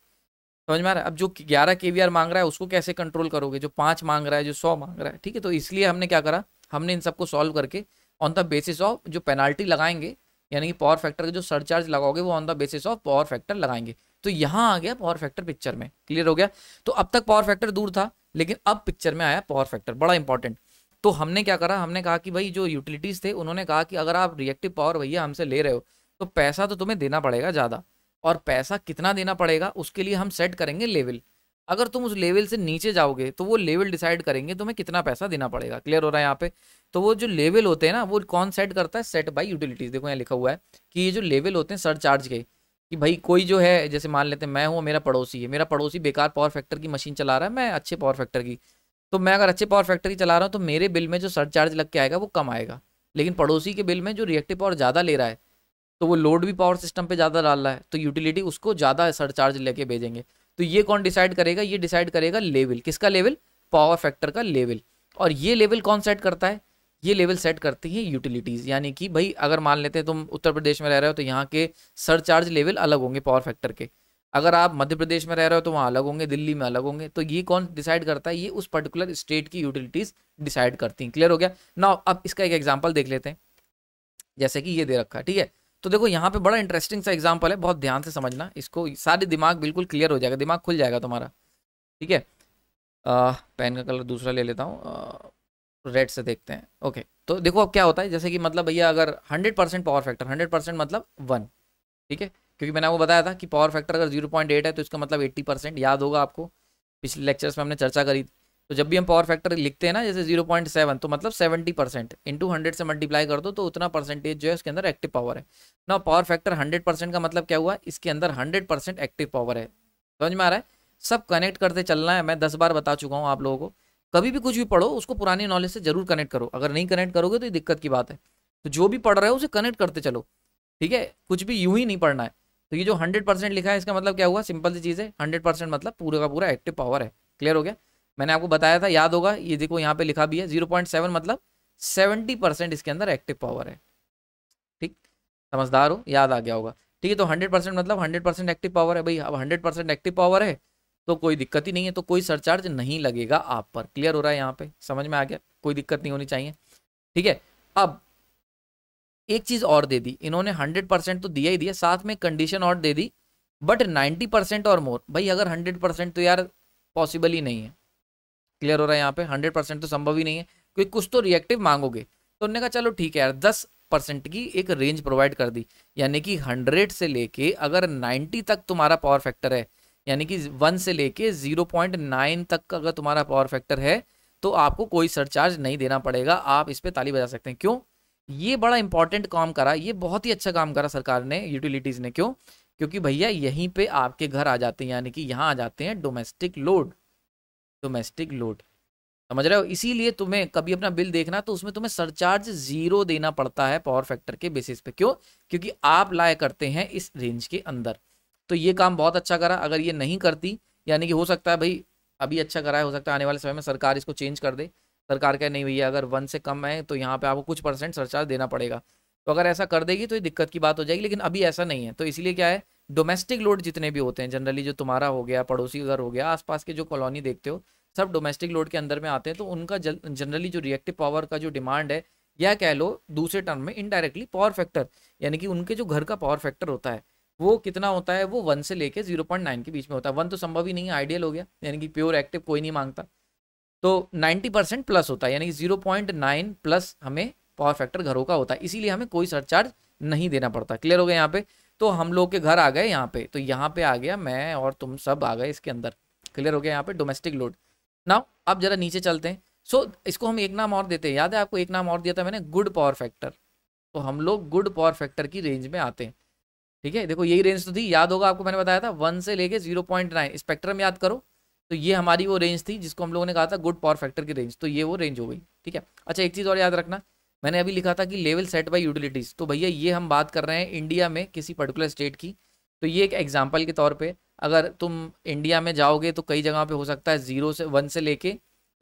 समझ में आ रहा है अब जो ग्यारह के वी आर मांग रहा है उसको कैसे कंट्रोल करोगे जो पाँच मांग रहा है जो सौ मांग रहा है ठीक है तो इसलिए हमने क्या करा हमने इन सबको सॉल्व करके ऑन द बेसिस ऑफ जो पेनाल्टी लगाएंगे यानी कि पावर फैक्टर का जो सरचार्ज लगाओगे वो on the basis of power factor लगाएंगे तो यहाँ आ गया पावर फैक्टर पिक्चर में क्लियर हो गया तो अब तक पावर फैक्टर दूर था लेकिन अब पिक्चर में आया पावर फैक्टर बड़ा इंपॉर्टेंट तो हमने क्या करा हमने कहा कि भाई जो यूटिलिटीज़ थे उन्होंने कहा कि अगर आप रिएक्टिव पावर भैया हमसे ले रहे हो तो पैसा तो तुम्हें देना पड़ेगा ज़्यादा और पैसा कितना देना पड़ेगा उसके लिए हम सेट करेंगे लेवल अगर तुम उस लेवल से नीचे जाओगे तो वो लेवल डिसाइड करेंगे तुम्हें कितना पैसा देना पड़ेगा क्लियर हो रहा है यहाँ पे तो वो जो लेवल होते हैं ना वो कौन सेट करता है सेट बाई यूटिलिटीज देखो यहाँ लिखा हुआ है कि ये जो लेवल होते हैं सर चार्ज के कि भाई कोई जो है जैसे मान लेते हैं मैं हूँ मेरा पड़ोसी है मेरा पड़ोसी बेकार पावर फैक्टर की मशीन चला रहा है मैं अच्छे पावर फैक्टर की तो मैं अगर अच्छे पावर फैक्टर की चला रहा हूँ तो मेरे बिल में जो सर चार्ज लग के आएगा वो कम आएगा लेकिन पड़ोसी के बिल में जो रिएक्टिव पावर ज़्यादा ले रहा है तो वो लोड भी पावर सिस्टम पे ज़्यादा डाल रहा है तो यूटिलिटी उसको ज़्यादा सर चार्ज लेके भेजेंगे तो ये कौन डिसाइड करेगा ये डिसाइड करेगा लेवल किसका लेवल पावर फैक्टर का लेवल और ये लेवल कौन सेट करता है ये लेवल सेट करती है यूटिलिटीज़ यानी कि भाई अगर मान लेते हैं तुम उत्तर प्रदेश में रह रहे हो तो यहाँ के सरचार्ज लेवल अलग होंगे पावर फैक्टर के अगर आप मध्य प्रदेश में रह रहे हो तो वहाँ अलग होंगे दिल्ली में अलग होंगे तो ये कौन डिसाइड करता है ये उस पर्टिकुलर स्टेट की यूटिलिटीज़ डिसाइड करती हैं क्लियर हो गया ना अब इसका एक एग्जाम्पल देख लेते हैं जैसे कि ये दे रखा है ठीक है तो देखो यहाँ पे बड़ा इंटरेस्टिंग सा एग्जाम्पल है बहुत ध्यान से समझना इसको सारे दिमाग बिल्कुल क्लियर हो जाएगा दिमाग खुल जाएगा तुम्हारा ठीक है पेन का कलर दूसरा ले लेता हूँ रेड से देखते हैं ओके तो देखो अब क्या होता है जैसे कि मतलब भैया अगर hundred percent power factor hundred percent मतलब वन ठीक है क्योंकि मैंने आपको बताया था कि पावर फैक्टर अगर जीरो पॉइंट एट है तो इसका मतलब एट्टी परसेंट याद होगा आपको पिछले लेक्चर्स में हमने चर्चा करी तो जब भी हम पावर फैक्टर लिखते हैं ना जैसे जीरो पॉइंट सेवन तो मतलब सेवेंटी परसेंट इंटू हंड्रेड से मल्टीप्लाई कर दो तो उतना परसेंटेज जो है उसके अंदर एक्टिव पावर है ना पावर फैक्टर हंड्रेड परसेंट का मतलब क्या हुआ इसके अंदर हंड्रेड परसेंट एक्टिव पावर है समझ में आ रहा है सब कनेक्ट करते चलना है मैं दस बार बता चुका हूँ आप लोगों को कभी भी कुछ भी पढ़ो उसको पुरानी नॉलेज से जरूर कनेक्ट करो अगर नहीं कनेक्ट करोगे तो ये दिक्कत की बात है तो जो भी पढ़ रहे हो उसे कनेक्ट करते चलो ठीक है कुछ भी यूं ही नहीं पढ़ना है तो ये जो हंड्रेड परसेंट लिखा है इसका मतलब क्या हुआ सिंपल सी चीज़ है हंड्रेड परसेंट मतलब पूरे का पूरा एक्टिव पावर है क्लियर हो गया मैंने आपको बताया था याद होगा ये देखो यहाँ पे लिखा भी है जीरो पॉइंट सेवन मतलब सेवेंटी परसेंट इसके अंदर एक्टिव पावर है ठीक समझदार हो याद आ गया होगा ठीक है तो हंड्रेड परसेंट मतलब हंड्रेड परसेंट एक्टिव पावर है भाई अब हंड्रेड परसेंट एक्टिव पावर है तो कोई दिक्कत ही नहीं है तो कोई सरचार्ज नहीं लगेगा आप पर क्लियर हो रहा है यहाँ पे समझ में आ गया कोई दिक्कत नहीं होनी चाहिए ठीक है अब एक चीज और दे दी इन्होंने हंड्रेड परसेंट तो दिया ही दिया साथ में कंडीशन और दे दी बट नाइन्टी परसेंट और मोर भाई अगर हंड्रेड परसेंट तो यार पॉसिबल ही नहीं है क्लियर हो रहा है यहाँ पे हंड्रेड परसेंट तो संभव ही नहीं है क्योंकि कुछ तो रिएक्टिव मांगोगे तो उन्होंने कहा चलो ठीक है यार दस परसेंट की एक रेंज प्रोवाइड कर दी यानी कि हंड्रेड से लेके अगर नाइन्टी तक तुम्हारा पावर फैक्टर है यानी कि वन से लेके जीरो पॉइंट नाइन तक का अगर तुम्हारा पावर फैक्टर है तो आपको कोई सरचार्ज नहीं देना पड़ेगा आप इस पर ताली बजा सकते हैं क्यों ये बड़ा इंपॉर्टेंट काम करा ये बहुत ही अच्छा काम करा सरकार ने यूटिलिटीज़ ने क्यों क्योंकि भैया यहीं पे आपके घर आ जाते हैं यानी कि यहाँ आ जाते हैं डोमेस्टिक लोड डोमेस्टिक लोड समझ रहे हो इसीलिए तुम्हें कभी अपना बिल देखना तो उसमें तुम्हें सरचार्ज जीरो देना पड़ता है पावर फैक्टर के बेसिस पे क्यों क्योंकि आप लाए करते हैं इस रेंज के अंदर तो ये काम बहुत अच्छा करा अगर ये नहीं करती यानी कि हो सकता है भाई अभी अच्छा करा है हो सकता है आने वाले समय में सरकार इसको चेंज कर दे सरकार कहे नहीं भैया अगर वन से कम है तो यहाँ पे आपको कुछ परसेंट सरचार्ज देना पड़ेगा तो अगर ऐसा कर देगी तो ये दिक्कत की बात हो जाएगी लेकिन अभी ऐसा नहीं है तो इसलिए क्या है डोमेस्टिक लोड जितने भी होते हैं जनरली जो तुम्हारा हो गया पड़ोसी घर हो गया आसपास के जो कॉलोनी देखते हो सब डोमेस्टिक लोड के अंदर में आते हैं तो उनका जनरली जो रिएक्टिव पावर का जो डिमांड है या कह लो दूसरे टर्म में इनडायरेक्टली पावर फैक्टर यानी कि उनके जो घर का पावर फैक्टर होता है वो कितना होता है वो वन से लेके जीरो पॉइंट नाइन के बीच में होता है वन तो संभव ही नहीं है आइडियल हो गया यानी कि प्योर एक्टिव कोई नहीं मांगता तो नाइन्टी परसेंट प्लस होता है यानी कि जीरो पॉइंट नाइन प्लस हमें पावर फैक्टर घरों का होता है इसीलिए हमें कोई सरचार्ज नहीं देना पड़ता क्लियर हो गया यहाँ पे तो हम लोग के घर आ गए यहाँ पे तो यहाँ पे आ गया मैं और तुम सब आ गए इसके अंदर क्लियर हो गया यहाँ पे डोमेस्टिक लोड नाउ अब जरा नीचे चलते हैं सो so, इसको हम एक नाम और देते हैं याद है आपको एक नाम और दिया था मैंने गुड पावर फैक्टर तो हम लोग गुड पावर फैक्टर की रेंज में आते हैं ठीक है देखो यही रेंज तो थी याद होगा आपको मैंने बताया था वन से लेके जीरो पॉइंट नाइन स्पेक्ट्रम याद करो तो ये हमारी वो रेंज थी जिसको हम लोगों ने कहा था गुड पावर फैक्टर की रेंज तो ये वो रेंज हो गई ठीक है अच्छा एक चीज़ और याद रखना मैंने अभी लिखा था कि लेवल सेट बाय यूटिलिटीज़ तो भैया ये हम बात कर रहे हैं इंडिया में किसी पर्टिकुलर स्टेट की तो ये एक एग्जाम्पल के तौर पर अगर तुम इंडिया में जाओगे तो कई जगह पर हो सकता है ज़ीरो से वन से लेके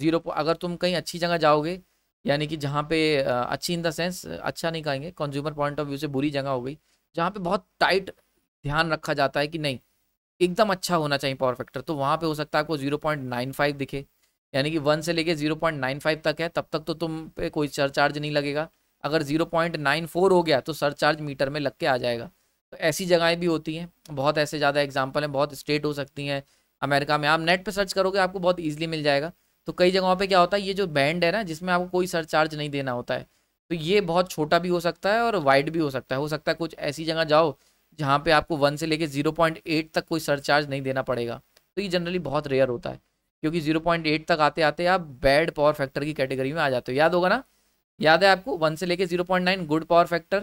ज़ीरो अगर तुम कहीं अच्छी जगह जाओगे यानी कि जहाँ पे अच्छी इन द सेंस अच्छा नहीं कहेंगे कंज्यूमर पॉइंट ऑफ व्यू से बुरी जगह हो गई जहाँ पे बहुत टाइट ध्यान रखा जाता है कि नहीं एकदम अच्छा होना चाहिए पावर फैक्टर तो वहाँ पे हो सकता है आपको जीरो पॉइंट नाइन फाइव दिखे यानी कि वन से लेके जीरो पॉइंट नाइन फाइव तक है तब तक तो तुम पे कोई सरचार्ज नहीं लगेगा अगर जीरो पॉइंट नाइन फोर हो गया तो सरचार्ज मीटर में लग के आ जाएगा तो ऐसी जगहें भी होती हैं बहुत ऐसे ज़्यादा एग्जाम्पल हैं बहुत स्टेट हो सकती हैं अमेरिका में आप नेट पर सर्च करोगे आपको बहुत ईजिली मिल जाएगा तो कई जगहों पर क्या होता है ये जो बैंड है ना जिसमें आपको कोई सरचार्ज नहीं देना होता है तो ये बहुत छोटा भी हो सकता है और वाइड भी हो सकता है हो सकता है कुछ ऐसी जगह जाओ जहाँ पे आपको वन से लेके जीरो पॉइंट एट तक कोई सरचार्ज नहीं देना पड़ेगा तो ये जनरली बहुत रेयर होता है क्योंकि 0.8 तक आते आते आप बैड पावर फैक्टर की कैटेगरी में आ जाते हो याद होगा ना याद है आपको वन से लेके 0.9 गुड पावर फैक्टर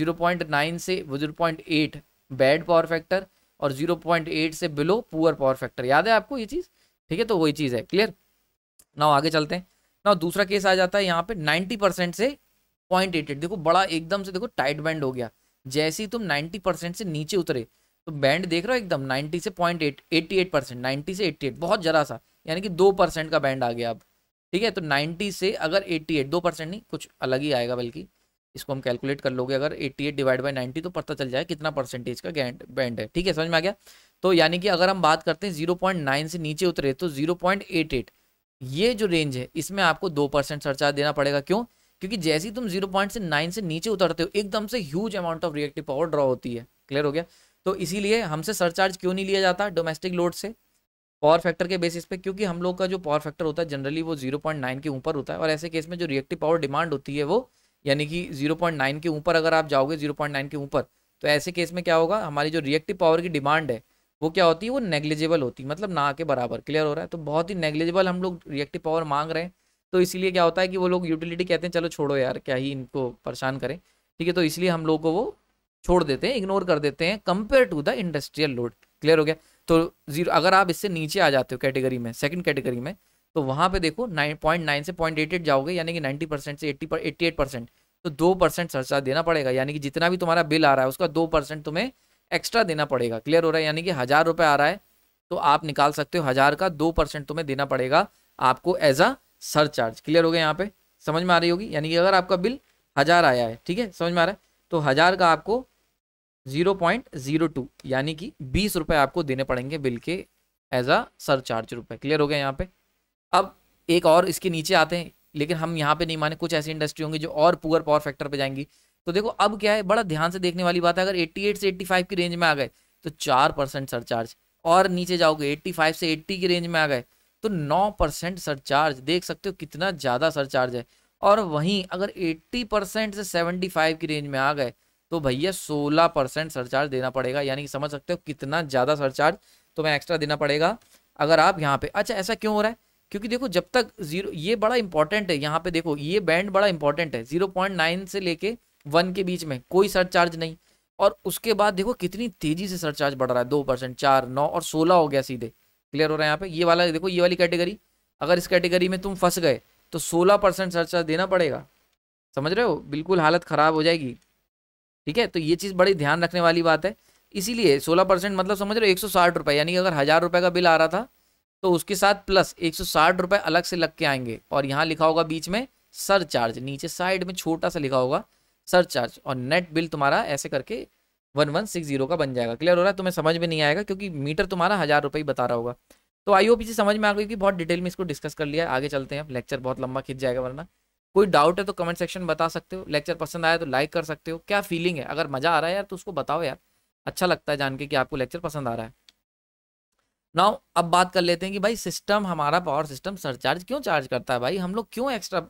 0.9 से 0.8 बैड पावर फैक्टर और 0.8 से बिलो पुअर पावर फैक्टर याद है आपको ये चीज़ ठीक है तो वही चीज़ है क्लियर ना आगे चलते हैं ना दूसरा केस आ जाता है यहाँ पे नाइनटी परसेंट से पॉइंट एट एट देखो बड़ा एकदम से देखो टाइट बैंड हो गया जैसे ही तुम नाइनटी परसेंट से नीचे उतरे तो बैंड देख रहे हो एकदम 90 से point eight eighty eight percent ninety से एट्टी एट बहुत जरा सा यानी कि दो परसेंट का बैंड आ गया अब ठीक है तो नाइन्टी से अगर एट्टी एट दो परसेंट नहीं कुछ अलग ही आएगा बल्कि इसको हम कैलकुलेट कर लोगे अगर eighty eight divide by ninety तो पता चल जाए कितना परसेंटेज का बैंड है ठीक है समझ में आ गया तो यानी कि अगर हम बात करते हैं जीरो पॉइंट नाइन से नीचे उतरे तो जीरो पॉइंट एट एट ये जो रेंज है इसमें आपको दो परसेंट सरचार्ज देना पड़ेगा क्यों क्योंकि जैसे ही तुम जीरो पॉइंट से नाइन से नीचे उतरते हो एकदम से huge amount of reactive power draw होती है क्लियर हो गया तो इसीलिए हमसे सरचार्ज क्यों नहीं लिया जाता डोमेस्टिक लोड से पावर फैक्टर के बेसिस पे क्योंकि हम लोग का जो पावर फैक्टर होता है जनरली वो 0.9 के ऊपर होता है और ऐसे केस में जो रिएक्टिव पावर डिमांड होती है वो यानी कि 0.9 के ऊपर अगर आप जाओगे 0.9 के ऊपर तो ऐसे केस में क्या होगा हमारी जो रिएक्टिव पावर की डिमांड है वो क्या होती है वो नेग्लिजिबल होती है मतलब ना के बराबर क्लियर हो रहा है तो बहुत ही नेग्लिजिबल हम लोग रिएक्टिव पावर मांग रहे हैं तो इसलिए क्या होता है कि वो लोग यूटिलिटी कहते हैं चलो छोड़ो यार क्या ही इनको परेशान करें ठीक है तो इसलिए हम लोग को वो छोड़ देते हैं इग्नोर कर देते हैं compare to the industrial load clear हो गया तो जीरो अगर आप इससे नीचे आ जाते हो कैटेगरी में सेकंड कैटेगरी में तो वहाँ पे देखो नाइन पॉइंट नाइन से पॉइंट एट एट जाओगे यानी कि नाइन्टी परसेंट से एट्टी पर एट्टी एट परसेंट तो दो परसेंट सरचार्ज देना पड़ेगा यानी कि जितना भी तुम्हारा बिल आ रहा है उसका दो परसेंट तुम्हें एक्स्ट्रा देना पड़ेगा क्लियर हो रहा है यानी कि हज़ार रुपये आ रहा है तो आप निकाल सकते हो हज़ार का दो परसेंट तुम्हें देना पड़ेगा आपको as a surcharge clear हो गया यहाँ पे समझ में आ रही होगी यानी कि अगर आपका बिल हज़ार आया है ठीक है समझ में आ रहा है तो हज़ार का आपको जीरो पॉइंट जीरो टू यानी कि बीस रुपये आपको देने पड़ेंगे बिल के एज अ सर चार्ज रुपये क्लियर हो गया यहाँ पे अब एक और इसके नीचे आते हैं लेकिन हम यहाँ पे नहीं माने कुछ ऐसी इंडस्ट्री होंगी जो और पुअर पावर फैक्टर पे जाएंगी तो देखो अब क्या है बड़ा ध्यान से देखने वाली बात है अगर एट्टी से एट्टी की रेंज में आ गए तो चार परसेंट सरचार्ज और नीचे जाओगे एट्टी से एट्टी की रेंज में आ गए तो नौ परसेंट चार्ज देख सकते हो कितना ज़्यादा सरचार्ज है और वहीं अगर एट्टी परसेंट से सेवेंटी की रेंज में आ गए तो भैया सोलह परसेंट सरचार्ज देना पड़ेगा यानी कि समझ सकते हो कितना ज़्यादा सरचार्ज तुम्हें तो एक्स्ट्रा देना पड़ेगा अगर आप यहाँ पे अच्छा ऐसा क्यों हो रहा है क्योंकि देखो जब तक जीरो ये बड़ा इंपॉर्टेंट है यहाँ पे देखो ये बैंड बड़ा इंपॉर्टेंट है जीरो पॉइंट नाइन से लेके वन के बीच में कोई सरचार्ज नहीं और उसके बाद देखो कितनी तेजी से सरचार्ज बढ़ रहा है दो परसेंट चार नौ और सोलह हो गया सीधे क्लियर हो रहा है यहाँ पे ये वाला देखो ये वाली कैटेगरी अगर इस कैटेगरी में तुम फंस गए तो सोलह परसेंट सरचार्ज देना पड़ेगा समझ रहे हो बिल्कुल हालत ख़राब हो जाएगी ठीक है तो ये चीज़ बड़ी ध्यान रखने वाली बात है इसीलिए सोलह परसेंट मतलब समझ रहे हो एक सौ साठ रुपये यानी कि अगर हज़ार रुपये का बिल आ रहा था तो उसके साथ प्लस एक सौ साठ रुपये अलग से लग के आएंगे और यहाँ लिखा होगा बीच में सर चार्ज नीचे साइड में छोटा सा लिखा होगा सर चार्ज और नेट बिल तुम्हारा ऐसे करके वन वन सिक्स जीरो का बन जाएगा क्लियर हो रहा है तुम्हें समझ में नहीं आएगा क्योंकि मीटर तुम्हारा हज़ार रुपये ही बता रहा होगा तो आई होप इसे समझ में आ गई कि बहुत डिटेल में इसको डिस्कस कर लिया आगे चलते हैं लेक्चर बहुत लंबा खिंच जाएगा वरना कोई डाउट है तो कमेंट सेक्शन में बता सकते हो लेक्चर पसंद आया तो लाइक कर सकते हो क्या फीलिंग है अगर मजा आ रहा है यार तो उसको बताओ यार अच्छा लगता है जान के कि आपको लेक्चर पसंद आ रहा है नाउ अब बात कर लेते हैं कि भाई सिस्टम हमारा पावर सिस्टम सरचार्ज क्यों चार्ज करता है भाई हम लोग क्यों एक्स्ट्रा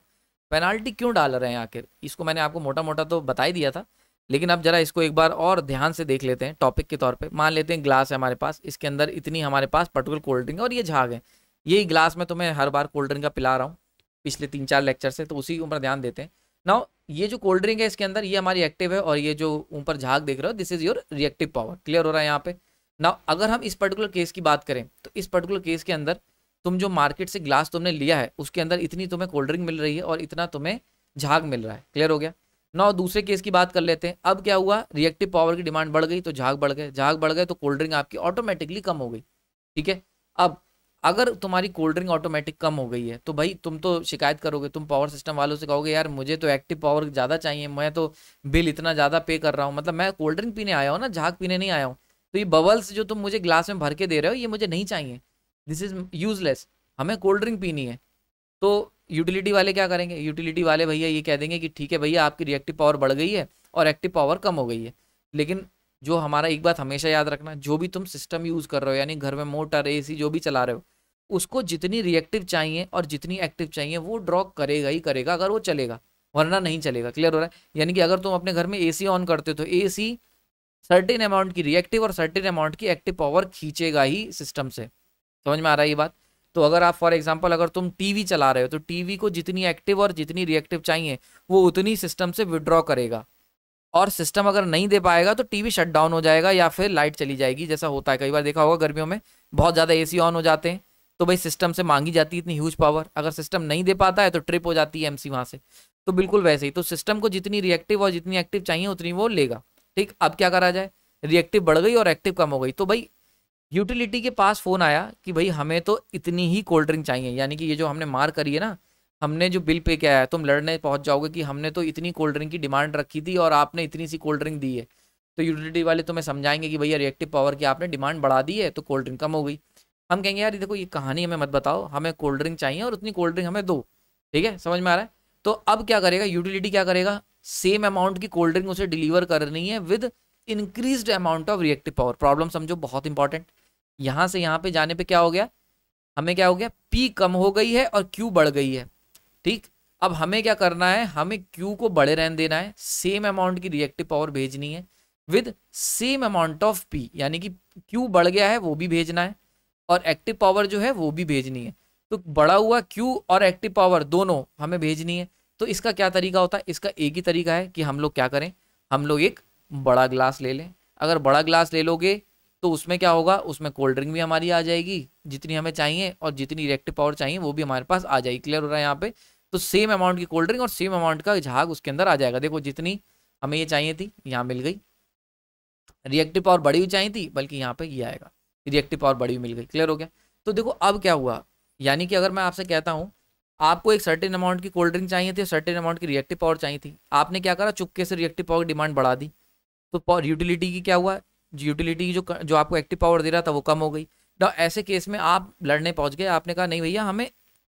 पेनाल्टी क्यों डाल रहे हैं आखिर इसको मैंने आपको मोटा मोटा तो बता ही दिया था लेकिन अब जरा इसको एक बार और ध्यान से देख लेते हैं टॉपिक के तौर पे मान लेते हैं ग्लास है हमारे पास इसके अंदर इतनी हमारे पास पर्टिकुलर कोल्ड ड्रिंक और ये झाग है यही ग्लास में तो मैं हर बार कोल्ड ड्रिंक का पिला रहा हूँ पिछले तीन चार लेक्चर से तो उसी के ऊपर ध्यान देते हैं नाउ ये जो कोल्ड ड्रिंक है इसके अंदर ये हमारी एक्टिव है और ये जो ऊपर झाग देख रहे हो this is your reactive power clear हो रहा है यहाँ पे नाउ अगर हम इस पर्टिकुलर केस की बात करें तो इस पर्टिकुलर केस के अंदर तुम जो मार्केट से ग्लास तुमने लिया है उसके अंदर इतनी तुम्हें कोल्ड ड्रिंक मिल रही है और इतना तुम्हें झाग मिल रहा है क्लियर हो गया ना दूसरे केस की बात कर लेते हैं अब क्या हुआ रिएक्टिव पावर की डिमांड बढ़ गई तो झाग बढ़ गए झाग बढ़ गए तो कोल्ड ड्रिंक आपकी ऑटोमेटिकली कम हो गई ठीक है अब अगर तुम्हारी कोल्ड ड्रिंक ऑटोमेटिक कम हो गई है तो भाई तुम तो शिकायत करोगे तुम पावर सिस्टम वालों से कहोगे यार मुझे तो एक्टिव पावर ज़्यादा चाहिए मैं तो बिल इतना ज़्यादा पे कर रहा हूँ मतलब मैं कोल्ड ड्रिंक पीने आया हूँ ना झाग पीने नहीं आया हूँ तो ये बबल्स जो तुम मुझे ग्लास में भर के दे रहे हो ये मुझे नहीं चाहिए दिस इज़ यूजलेस हमें कोल्ड ड्रिंक पीनी है तो यूटिलिटी वाले क्या करेंगे यूटिलिटी वाले भैया ये कह देंगे कि ठीक है भैया आपकी रिएक्टिव पावर बढ़ गई है और एक्टिव पावर कम हो गई है लेकिन जो हमारा एक बात हमेशा याद रखना जो भी तुम सिस्टम यूज़ कर रहे हो यानी घर में मोटर एसी जो भी चला रहे हो उसको जितनी रिएक्टिव चाहिए और जितनी एक्टिव चाहिए वो ड्रॉ करेगा ही करेगा अगर वो चलेगा वरना नहीं चलेगा क्लियर हो रहा है यानी कि अगर तुम अपने घर में ए ऑन करते हो तो ए सर्टेन अमाउंट की रिएक्टिव और सर्टेन अमाउंट की एक्टिव पावर खींचेगा ही सिस्टम से समझ में आ रहा है ये बात तो अगर आप फॉर एग्जाम्पल अगर तुम टीवी चला रहे हो तो टीवी को जितनी एक्टिव और जितनी रिएक्टिव चाहिए वो उतनी सिस्टम से विड्रॉ करेगा और सिस्टम अगर नहीं दे पाएगा तो टीवी शट डाउन हो जाएगा या फिर लाइट चली जाएगी जैसा होता है कई बार देखा होगा गर्मियों में बहुत ज़्यादा एसी ऑन हो जाते हैं तो भाई सिस्टम से मांगी जाती है इतनी ह्यूज पावर अगर सिस्टम नहीं दे पाता है तो ट्रिप हो जाती है एम वहाँ से तो बिल्कुल वैसे ही तो सिस्टम को जितनी रिएक्टिव और जितनी एक्टिव चाहिए उतनी वो लेगा ठीक अब क्या करा जाए रिएक्टिव बढ़ गई और एक्टिव कम हो गई तो भाई यूटिलिटी के पास फ़ोन आया कि भाई हमें तो इतनी ही कोल्ड ड्रिंक चाहिए यानी कि ये जो हमने मार करी है ना हमने जो बिल पे किया है तुम लड़ने पहुंच जाओगे कि हमने तो इतनी कोल्ड ड्रिंक की डिमांड रखी थी और आपने इतनी सी कोल्ड ड्रिंक दी है तो यूटिलिटी वाले तुम्हें समझाएंगे कि भैया रिएक्टिव पावर की आपने डिमांड बढ़ा दी है तो कोल्ड ड्रिंक कम हो गई हम कहेंगे यार देखो ये कहानी हमें मत बताओ हमें कोल्ड ड्रिंक चाहिए और उतनी कोल्ड ड्रिंक हमें दो ठीक है समझ में आ रहा है तो अब क्या करेगा यूटिलिटी क्या करेगा सेम अमाउंट की कोल्ड ड्रिंक उसे डिलीवर करनी है with increase amount of reactive power problem समझो बहुत इंपॉर्टेंट यहाँ से यहाँ पे जाने पे क्या हो गया हमें क्या हो गया पी कम हो गई है और क्यू बढ़ गई है ठीक अब हमें क्या करना है हमें क्यू को बड़े रहने देना है सेम अमाउंट की रिएक्टिव पावर भेजनी है with same amount of P यानी कि क्यू बढ़ गया है वो भी भेजना है और एक्टिव पावर जो है वो भी भेजनी है तो बड़ा हुआ क्यू और एक्टिव पावर दोनों हमें भेजनी है तो इसका क्या तरीका होता है इसका एक ही तरीका है कि हम लोग क्या करें हम लोग एक बड़ा ग्लास ले लें अगर बड़ा ग्लास ले लोगे तो उसमें क्या होगा उसमें कोल्ड ड्रिंक भी हमारी आ जाएगी जितनी हमें चाहिए और जितनी रिएक्टिव पावर चाहिए वो भी हमारे पास आ जाएगी क्लियर हो रहा है यहाँ पे तो सेम अमाउंट की कोल्ड ड्रिंक और सेम अमाउंट का झाग उसके अंदर आ जाएगा देखो जितनी हमें ये चाहिए थी यहाँ मिल गई रिएक्टिव पावर बड़ी हुई चाहिए थी बल्कि यहाँ पे ये यह आएगा रिएक्टिव पावर बड़ी हुई मिल गई क्लियर हो गया तो देखो अब क्या हुआ यानी कि अगर मैं आपसे कहता हूँ आपको एक सर्टेन अमाउंट की कोल्ड ड्रिंक चाहिए थी सर्टेन अमाउंट की रिएक्टिव पावर चाहिए थी आपने क्या करा चुपके से रिएक्टिव पावर की डिमांड बढ़ा दी तो यूटिलिटी की क्या हुआ यूटिलिटी की जो जो आपको एक्टिव पावर दे रहा था वो कम हो गई ना ऐसे केस में आप लड़ने पहुंच गए आपने कहा नहीं भैया हमें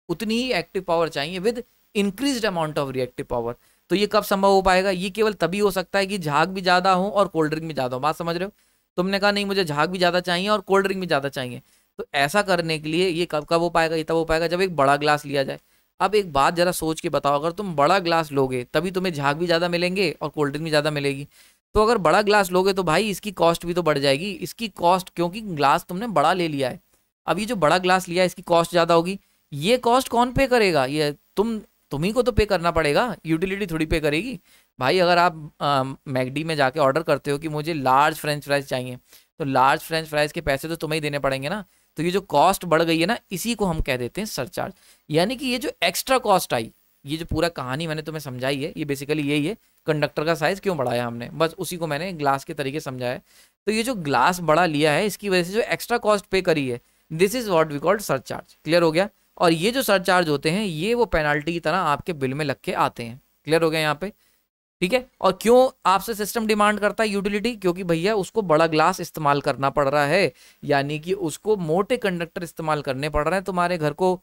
उतनी ही एक्टिव पावर चाहिए with increase amount of reactive power तो ये कब संभव हो पाएगा ये केवल तभी हो सकता है कि झाग भी ज़्यादा हो और कोल्ड ड्रिंक भी ज़्यादा हो बात समझ रहे हो तुमने कहा नहीं मुझे झाग भी ज़्यादा चाहिए और कोल्ड ड्रिंक भी ज़्यादा चाहिए तो ऐसा करने के लिए ये कब कब हो पाएगा ये तब हो पाएगा जब एक बड़ा ग्लास लिया जाए अब एक बात जरा सोच के बताओ अगर तुम बड़ा ग्लास लोगे तभी तुम्हें झाग भी ज़्यादा मिलेंगे और कोल्ड ड्रिंक भी ज़्यादा मिलेगी तो अगर बड़ा ग्लास लोगे तो भाई इसकी कॉस्ट भी तो बढ़ जाएगी इसकी कॉस्ट क्योंकि ग्लास तुमने बड़ा ले लिया है अब ये जो बड़ा ग्लास लिया है इसकी कॉस्ट ज़्यादा होगी ये कॉस्ट कौन पे करेगा ये तुम तुम्ही को तो पे करना पड़ेगा यूटिलिटी थोड़ी पे करेगी भाई अगर आप मैगडी में जाके ऑर्डर करते हो कि मुझे लार्ज फ्रेंच फ्राइज चाहिए तो लार्ज फ्रेंच फ्राइज के पैसे तो तुम्हें ही देने पड़ेंगे ना तो ये जो कॉस्ट बढ़ गई है ना इसी को हम कह देते हैं सरचार्ज यानी कि ये जो एक्स्ट्रा कॉस्ट आई ये जो पूरा कहानी मैंने तुम्हें समझाई है ये बेसिकली यही है कंडक्टर का साइज क्यों बढ़ाया हमने बस उसी को मैंने ग्लास के तरीके समझाया तो ये जो ग्लास बड़ा लिया है इसकी वजह से जो एक्स्ट्रा कॉस्ट पे करी है this is what we called surcharge clear हो गया और ये जो सरचार्ज होते हैं ये वो पेनाल्टी की तरह आपके बिल में लग के आते हैं क्लियर हो गया यहाँ पे ठीक है और क्यों आपसे सिस्टम डिमांड करता है यूटिलिटी क्योंकि भैया उसको बड़ा ग्लास इस्तेमाल करना पड़ रहा है यानी कि उसको मोटे कंडक्टर इस्तेमाल करने पड़ रहे हैं तुम्हारे घर को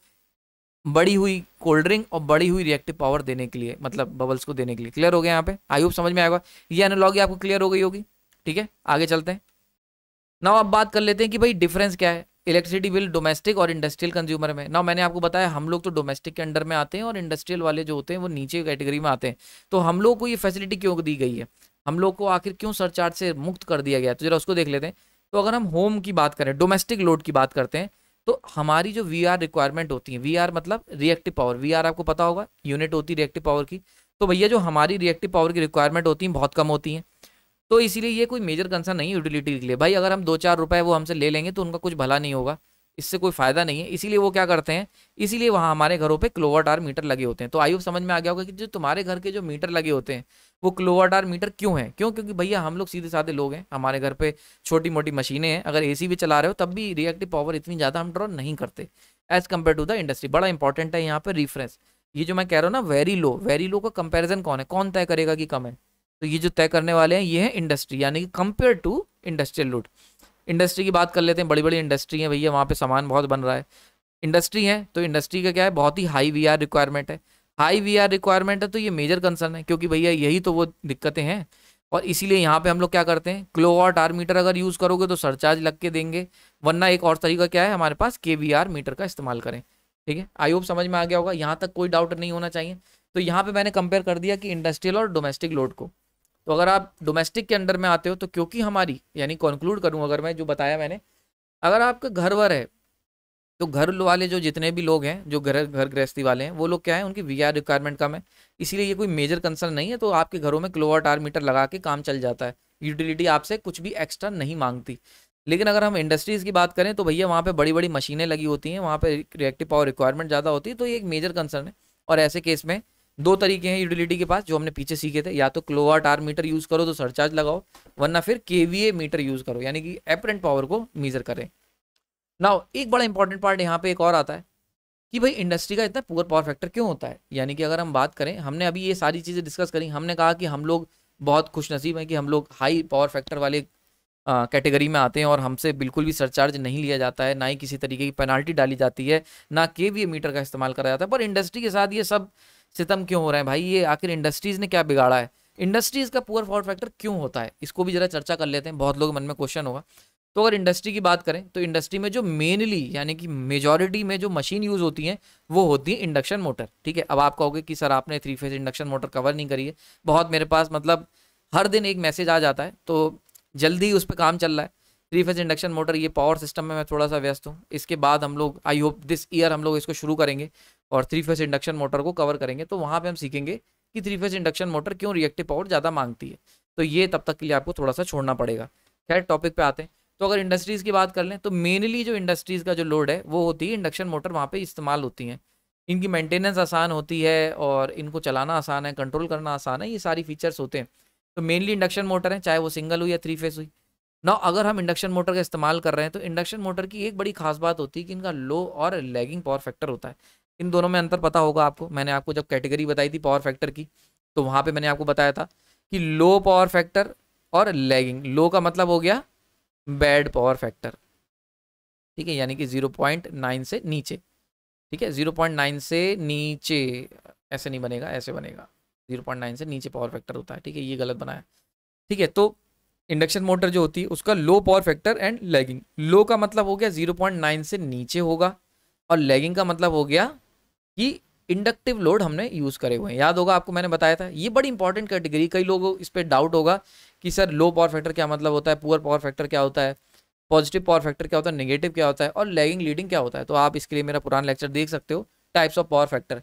बड़ी हुई कोल्ड ड्रिंक और बड़ी हुई रिएक्टिव पावर देने के लिए मतलब बबल्स को देने के लिए क्लियर हो गया यहाँ पे आई होप समझ में आएगा ये एनोलॉगी आपको क्लियर हो गई होगी ठीक है आगे चलते हैं ना अब बात कर लेते हैं कि भाई डिफरेंस क्या है इलेक्ट्रिसिटी बिल डोमेस्टिक और इंडस्ट्रियल कंज्यूमर में ना मैंने आपको बताया हम लोग तो डोमेस्टिक के अंडर में आते हैं और इंडस्ट्रियल वाले जो होते हैं वो नीचे कैटेगरी में आते हैं तो हम लोग को ये फैसिलिटी क्यों दी गई है हम लोग को आखिर क्यों सरचार्ज से मुक्त कर दिया गया तो जरा उसको देख लेते हैं तो अगर हम होम की बात करें डोमेस्टिक लोड की बात करते हैं तो हमारी जो वी आर रिक्वायरमेंट होती है वी आर मतलब रिएक्टिव पावर वी आर आपको पता होगा यूनिट होती है रिएक्टिव पावर की तो भैया जो हमारी रिएक्टिव पावर की रिक्वायरमेंट होती है बहुत कम होती है तो इसीलिए ये कोई मेजर कंसर्न नहीं है यूटिलिटी के लिए भाई अगर हम दो चार रुपए वो हमसे ले लेंगे तो उनका कुछ भला नहीं होगा इससे कोई फायदा नहीं है इसीलिए वो क्या करते हैं इसीलिए वहाँ हमारे घरों पे किलोवाट आर मीटर लगे होते हैं तो आयु समझ में आ गया होगा कि जो तुम्हारे घर के जो मीटर लगे होते हैं वो किलोवाट आर मीटर क्यों है क्यों क्योंकि भैया हम लोग सीधे साधे लोग हैं हमारे घर पे छोटी मोटी मशीनें हैं अगर एसी भी चला रहे हो तब भी रिएक्टिव पावर इतनी ज़्यादा हम ड्रॉ नहीं करते as compare to the industry बड़ा इंपॉर्टेंट है यहाँ पर रिफ्रेंस ये जो मैं कह रहा हूँ ना वेरी लो वेरी लो का कंपेरिजन कौन है कौन तय करेगा कि कम है तो ये जो तय करने वाले हैं ये है इंडस्ट्री यानी कि कंपेयर टू इंडस्ट्रियल लूट इंडस्ट्री की बात कर लेते हैं बड़ी बड़ी इंडस्ट्री है भैया वहाँ पे सामान बहुत बन रहा है इंडस्ट्री है तो इंडस्ट्री का क्या है बहुत ही हाई वी रिक्वायरमेंट है हाई वी रिक्वायरमेंट है तो ये मेजर कंसर्न है क्योंकि भैया यही तो वो दिक्कतें हैं और इसीलिए यहाँ पे हम लोग क्या करते हैं किलोवाट आर मीटर अगर यूज़ करोगे तो सरचार्ज लग के देंगे वरना एक और तरीका क्या है हमारे पास के मीटर का इस्तेमाल करें ठीक है आई होप समझ में आ गया होगा यहाँ तक कोई डाउट नहीं होना चाहिए तो यहाँ पे मैंने कंपेयर कर दिया कि इंडस्ट्रियल और डोमेस्टिक लोड को तो अगर आप डोमेस्टिक के अंडर में आते हो तो क्योंकि हमारी यानी कंक्लूड करूँ अगर मैं जो बताया मैंने अगर आपका घर वर है तो घर वाले जो जितने भी लोग हैं जो घर घर गृहस्थी वाले हैं वो लोग क्या है उनकी वी रिक्वायरमेंट कम है इसीलिए ये कोई मेजर कंसर्न नहीं है तो आपके घरों में क्लोवर टार मीटर लगा के काम चल जाता है यूटिलिटी आपसे कुछ भी एक्स्ट्रा नहीं मांगती लेकिन अगर हम इंडस्ट्रीज़ की बात करें तो भैया वहाँ पे बड़ी बड़ी मशीनें लगी होती हैं वहाँ पे रिएक्टिव पावर रिक्वायरमेंट ज़्यादा होती है तो ये एक मेजर कंसर्न है और ऐसे केस में दो तरीके हैं यूटिलिटी के पास जो हमने पीछे सीखे थे या तो क्लोवाट आर मीटर यूज़ करो तो सरचार्ज लगाओ वरना फिर के मीटर यूज़ करो यानी कि एपरेंट पावर को मीज़र करें नाउ एक बड़ा इंपॉर्टेंट पार्ट यहाँ पे एक और आता है कि भाई इंडस्ट्री का इतना पुअर पावर फैक्टर क्यों होता है यानी कि अगर हम बात करें हमने अभी ये सारी चीज़ें डिस्कस करी हमने कहा कि हम लोग बहुत खुश नसीब हैं कि हम लोग हाई पावर फैक्टर वाले कैटेगरी में आते हैं और हमसे बिल्कुल भी सरचार्ज नहीं लिया जाता है ना ही किसी तरीके की पेनाल्टी डाली जाती है ना के मीटर का इस्तेमाल करा जाता है पर इंडस्ट्री के साथ ये सब सितम क्यों हो रहे हैं भाई ये आखिर इंडस्ट्रीज़ ने क्या बिगाड़ा है इंडस्ट्रीज़ का पुअर फॉर फैक्टर क्यों होता है इसको भी ज़रा चर्चा कर लेते हैं बहुत लोग मन में क्वेश्चन होगा तो अगर इंडस्ट्री की बात करें तो इंडस्ट्री में जो मेनली यानी कि मेजॉरिटी में जो मशीन यूज़ होती हैं वो होती है इंडक्शन मोटर ठीक है अब आप कहोगे कि सर आपने three phase induction motor cover नहीं करी है बहुत मेरे पास मतलब हर दिन एक मैसेज आ जाता है तो जल्दी उस पर काम चल रहा है थ्री फेज इंडक्शन मोटर ये पावर सिस्टम में मैं थोड़ा सा व्यस्त हूँ इसके बाद हम लोग आई होप दिस ईयर हम लोग इसको शुरू करेंगे और थ्री फेज इंडक्शन मोटर को कवर करेंगे तो वहाँ पर हम सीखेंगे कि थ्री फेज इंडक्शन मोटर क्यों रिएक्टिव पावर ज़्यादा मांगती है तो ये तब तक के लिए आपको थोड़ा सा छोड़ना पड़ेगा खैर टॉपिक पे आते हैं तो अगर इंडस्ट्रीज़ की बात कर लें तो मेनली जो इंडस्ट्रीज़ का जो लोड है वो होती है इंडक्शन मोटर वहाँ पर इस्तेमाल होती हैं इनकी मेंटेनेंस आसान होती है और इनको चलाना आसान है कंट्रोल करना आसान है ये सारी फीचर्स होते हैं तो मेनली इंडक्शन मोटर हैं चाहे वो सिंगल हुई या थ्री फेस हुई ना अगर हम इंडक्शन मोटर का इस्तेमाल कर रहे हैं तो इंडक्शन मोटर की एक बड़ी खास बात होती है कि इनका लो और लैगिंग पावर फैक्टर होता है इन दोनों में अंतर पता होगा आपको मैंने आपको जब कैटेगरी बताई थी पावर फैक्टर की तो वहाँ पे मैंने आपको बताया था कि लो पावर फैक्टर और लैगिंग लो का मतलब हो गया बैड पावर फैक्टर ठीक है यानी कि जीरो पॉइंट नाइन से नीचे ठीक है जीरो पॉइंट नाइन से नीचे ऐसे नहीं बनेगा ऐसे बनेगा जीरो पॉइंट नाइन से नीचे पावर फैक्टर होता है ठीक है ये गलत बनाया ठीक है तो इंडक्शन मोटर जो होती है उसका low power factor and lagging low का मतलब हो गया 0.9 से नीचे होगा और लैगिंग का मतलब हो गया कि इंडक्टिव लोड हमने यूज़ करे हुए हैं याद होगा आपको मैंने बताया था ये बड़ी इंपॉर्टेंट कैटेगरी कई लोगों इस पर डाउट होगा कि सर लो पावर फैक्टर क्या मतलब होता है पुअर पावर फैक्टर क्या होता है पॉजिटिव पावर फैक्टर क्या होता है नेगेटिव क्या होता है और लैगिंग लीडिंग क्या होता है तो आप इसके लिए मेरा पुराना लेक्चर देख सकते हो types of power factor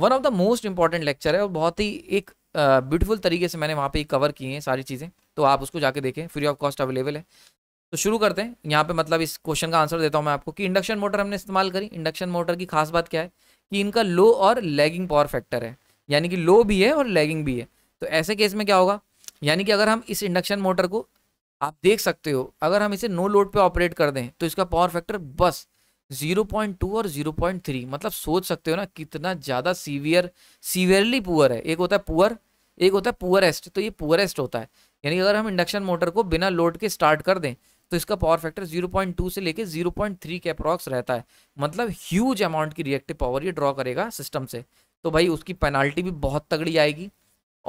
one of the most important lecture है और बहुत ही एक ब्यूटीफुल तरीके से मैंने वहाँ पे कवर किए हैं सारी चीज़ें तो आप उसको जाके देखें फ्री ऑफ कॉस्ट अवेलेबल है तो शुरू करते हैं यहाँ पे मतलब इस क्वेश्चन का आंसर देता हूँ मैं आपको कि इंडक्शन मोटर हमने इस्तेमाल करी इंडक्शन मोटर की खास बात क्या है कि इनका लो और लैगिंग पावर फैक्टर है यानी कि लो भी है और लैगिंग भी है तो ऐसे केस में क्या होगा यानी कि अगर हम इस इंडक्शन मोटर को आप देख सकते हो अगर हम इसे नो लोड पे ऑपरेट कर दें तो इसका पावर फैक्टर बस 0.2 और 0.3 मतलब सोच सकते हो ना कितना ज़्यादा सीवियर सीवियरली पुअर है एक होता है पुअर एक होता है पुअरेस्ट तो ये पुअरेस्ट होता है यानी अगर हम इंडक्शन मोटर को बिना लोड के स्टार्ट कर दें तो इसका पावर फैक्टर 0.2 से लेके 0.3 के अप्रॉक्स रहता है मतलब ह्यूज अमाउंट की रिएक्टिव पावर ये ड्रॉ करेगा सिस्टम से तो भाई उसकी पेनाल्टी भी बहुत तगड़ी आएगी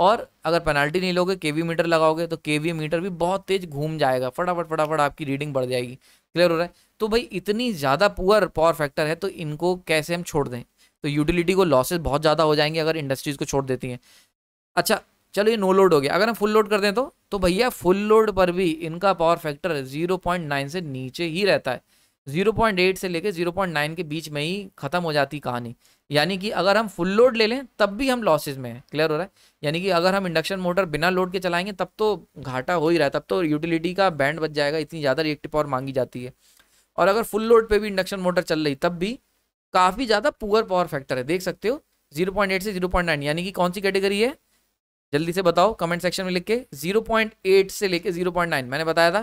और अगर पेनाल्टी नहीं लोगे के मीटर लगाओगे तो के मीटर भी बहुत तेज घूम जाएगा फटाफट फटाफट आपकी रीडिंग बढ़ जाएगी क्लियर हो रहा है तो भाई इतनी ज़्यादा पुअर पावर फैक्टर है तो इनको कैसे हम छोड़ दें तो यूटिलिटी को लॉसेज बहुत ज़्यादा हो जाएंगे अगर इंडस्ट्रीज़ को छोड़ देती हैं अच्छा चलो ये नो लोड हो गया अगर हम फुल लोड कर दें तो तो भैया फुल लोड पर भी इनका पावर फैक्टर 0.9 से नीचे ही रहता है 0.8 से लेके 0.9 के बीच में ही ख़त्म हो जाती कहानी यानी कि अगर हम फुल लोड ले लें तब भी हम लॉसेज में हैं क्लियर हो रहा है यानी कि अगर हम इंडक्शन मोटर बिना लोड के चलाएंगे तब तो घाटा हो ही रहा है तब तो यूटिलिटी का बैंड बच जाएगा इतनी ज़्यादा रिएक्टिव पावर मांगी जाती है और अगर फुल लोड पर भी इंडक्शन मोटर चल रही तब भी काफ़ी ज़्यादा पुअर पावर फैक्टर है देख सकते हो 0.8 से 0.9 यानी कि कौन सी कैटेगरी है जल्दी से बताओ कमेंट सेक्शन में लिख के 0.8 से लेके 0.9 मैंने बताया था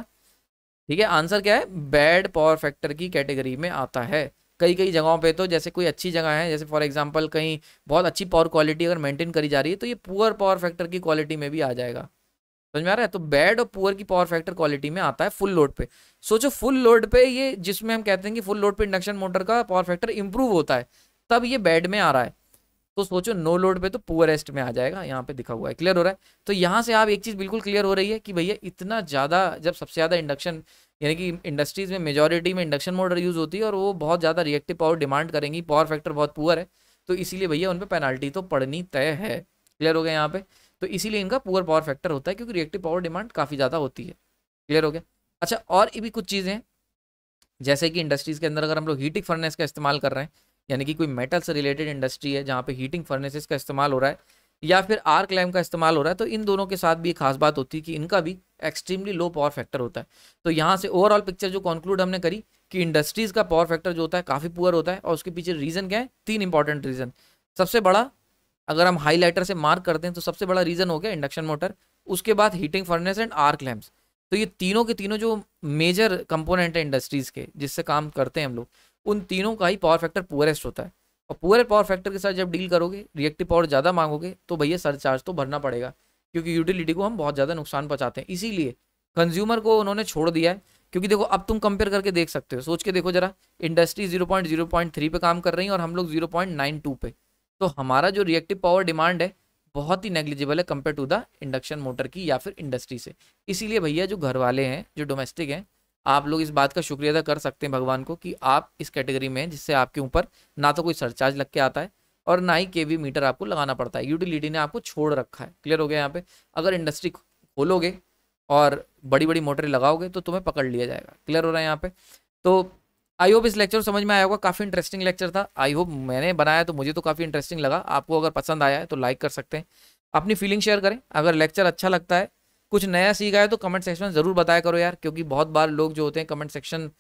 ठीक है आंसर क्या है बैड पावर फैक्टर की कैटेगरी में आता है कई कई जगहों पे तो जैसे कोई अच्छी जगह है जैसे फॉर एग्जांपल कहीं बहुत अच्छी पावर क्वालिटी अगर मेंटेन करी जा रही है तो ये पुअर पावर फैक्टर की क्वालिटी में भी आ जाएगा समझ में आ रहा है तो बैड और पुअर की पावर फैक्टर क्वालिटी में आता है फुल लोड पे सोचो फुल लोड पे ये जिसमें हम कहते हैं कि फुल लोड पे इंडक्शन मोटर का पावर फैक्टर इंप्रूव होता है तब ये बैड में आ रहा है तो सोचो नो लोड पे तो पुअरेस्ट में आ जाएगा यहाँ पे दिखा हुआ है क्लियर हो रहा है तो यहाँ से आप एक चीज़ बिल्कुल क्लियर हो रही है कि भैया इतना ज़्यादा जब सबसे ज़्यादा इंडक्शन यानी कि इंडस्ट्रीज़ में मेजोरिटी में इंडक्शन मोटर यूज़ होती है और वो बहुत ज़्यादा रिएक्टिव पावर डिमांड करेंगी पावर फैक्टर बहुत पुअर है तो इसीलिए भैया उन पर पेनाल्टी तो पड़नी तय है क्लियर हो गया यहाँ पे तो इसीलिए इनका पुअर पावर फैक्टर होता है क्योंकि रिएक्टिव पावर डिमांड काफ़ी ज़्यादा होती है क्लियर हो गया अच्छा और भी कुछ चीज़ें जैसे कि इंडस्ट्रीज़ के अंदर अगर हम लोग हीटिंग फर्नेस का इस्तेमाल कर रहे हैं यानी कि कोई मेटल से रिलेटेड इंडस्ट्री है जहाँ पे हीटिंग फर्नेसेस का इस्तेमाल हो रहा है या फिर आर्क लैम्प का इस्तेमाल हो रहा है तो इन दोनों के साथ भी एक खास बात होती है कि इनका भी एक्सट्रीमली लो पावर फैक्टर होता है तो यहाँ से ओवरऑल पिक्चर जो कंक्लूड हमने करी कि इंडस्ट्रीज़ का पावर फैक्टर जो होता है काफ़ी पुअर होता है और उसके पीछे रीज़न क्या है तीन इंपॉर्टेंट रीज़न सबसे बड़ा अगर हम हाईलाइटर से मार्क करते हैं तो सबसे बड़ा रीज़न हो गया इंडक्शन मोटर उसके बाद heating furnace and arc lamps तो ये तीनों के तीनों जो मेजर कंपोनेंट है इंडस्ट्रीज़ के जिससे काम करते हैं हम लोग उन तीनों का ही पावर फैक्टर पुअरेस्ट होता है और पुअर पावर फैक्टर के साथ जब डील करोगे रिएक्टिव पावर ज़्यादा मांगोगे तो भैया सरचार्ज तो भरना पड़ेगा क्योंकि यूटिलिटी को हम बहुत ज़्यादा नुकसान पहुँचाते हैं इसीलिए कंज्यूमर को उन्होंने छोड़ दिया है क्योंकि देखो अब तुम कंपेयर करके देख सकते हो सोच के देखो जरा industry zero zero point point three पे काम कर रही है और हम लोग जीरो पॉइंट नाइन टू पे तो हमारा जो रिएक्टिव पावर डिमांड है बहुत ही नेग्लिजिबल है compare to the induction motor की या फिर इंडस्ट्री से इसीलिए भैया जो घर वाले हैं जो डोमेस्टिक हैं आप लोग इस बात का शुक्रिया अदा कर सकते हैं भगवान को कि आप इस कैटेगरी में हैं जिससे आपके ऊपर ना तो कोई सरचार्ज लग के आता है और ना ही के मीटर आपको लगाना पड़ता है यूटिलिटी ने आपको छोड़ रखा है क्लियर हो गया यहाँ पे अगर इंडस्ट्री खोलोगे और बड़ी बड़ी मोटरें लगाओगे तो तुम्हें पकड़ लिया जाएगा क्लियर हो रहा है यहाँ पे तो आई होप इस लेक्चर समझ में आया होगा काफ़ी इंटरेस्टिंग लेक्चर था आई होप मैंने बनाया तो मुझे तो काफ़ी इंटरेस्टिंग लगा आपको अगर पसंद आया है तो लाइक कर सकते हैं अपनी फीलिंग शेयर करें अगर लेक्चर अच्छा लगता है कुछ नया सीखा है तो कमेंट सेक्शन में ज़रूर बताया करो यार क्योंकि बहुत बार लोग जो होते हैं कमेंट सेक्शन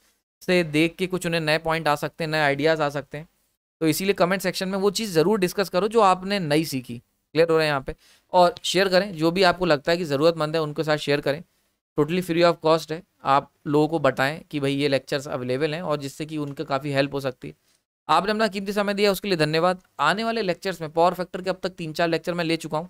से देख के कुछ उन्हें नए पॉइंट आ सकते हैं नए आइडियाज़ आ सकते हैं तो इसीलिए कमेंट सेक्शन में वो चीज़ ज़रूर डिस्कस करो जो आपने नई सीखी क्लियर हो रहा है यहाँ पे और शेयर करें जो भी आपको लगता है कि ज़रूरतमंद है उनके साथ शेयर करें टोटली फ्री ऑफ कॉस्ट है आप लोगों को बताएं कि भाई ये लेक्चर्स अवेलेबल हैं और जिससे कि उनके काफ़ी हेल्प हो सकती है आपने अपना कीमती समय दिया उसके लिए धन्यवाद आने वाले लेक्चर्स में पावर फैक्टर के अब तक तीन चार लेक्चर मैं ले चुका हूँ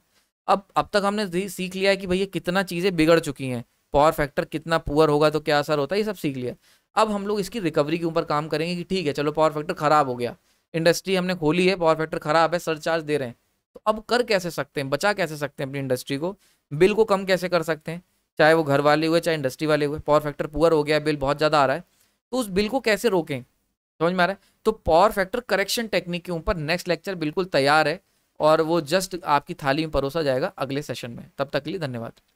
अब अब तक हमने सीख लिया है कि भैया कितना चीज़ें बिगड़ चुकी हैं पावर फैक्टर कितना पुअर होगा तो क्या असर होता है ये सब सीख लिया अब हम लोग इसकी रिकवरी के ऊपर काम करेंगे कि ठीक है चलो पावर फैक्टर ख़राब हो गया इंडस्ट्री हमने खोली है पावर फैक्टर ख़राब है सरचार्ज दे रहे हैं तो अब कर कैसे सकते हैं बचा कैसे सकते हैं अपनी इंडस्ट्री को बिल को कम कैसे कर सकते हैं चाहे वो घर वाले हुए चाहे इंडस्ट्री वाले हुए पावर फैक्टर पुअर हो गया बिल बहुत ज़्यादा आ रहा है तो उस बिल को कैसे रोकें समझ में आ रहा है तो पावर फैक्टर करेक्शन टेक्निक के ऊपर नेक्स्ट लेक्चर बिल्कुल तैयार है और वो जस्ट आपकी थाली में परोसा जाएगा अगले सेशन में तब तक के लिए धन्यवाद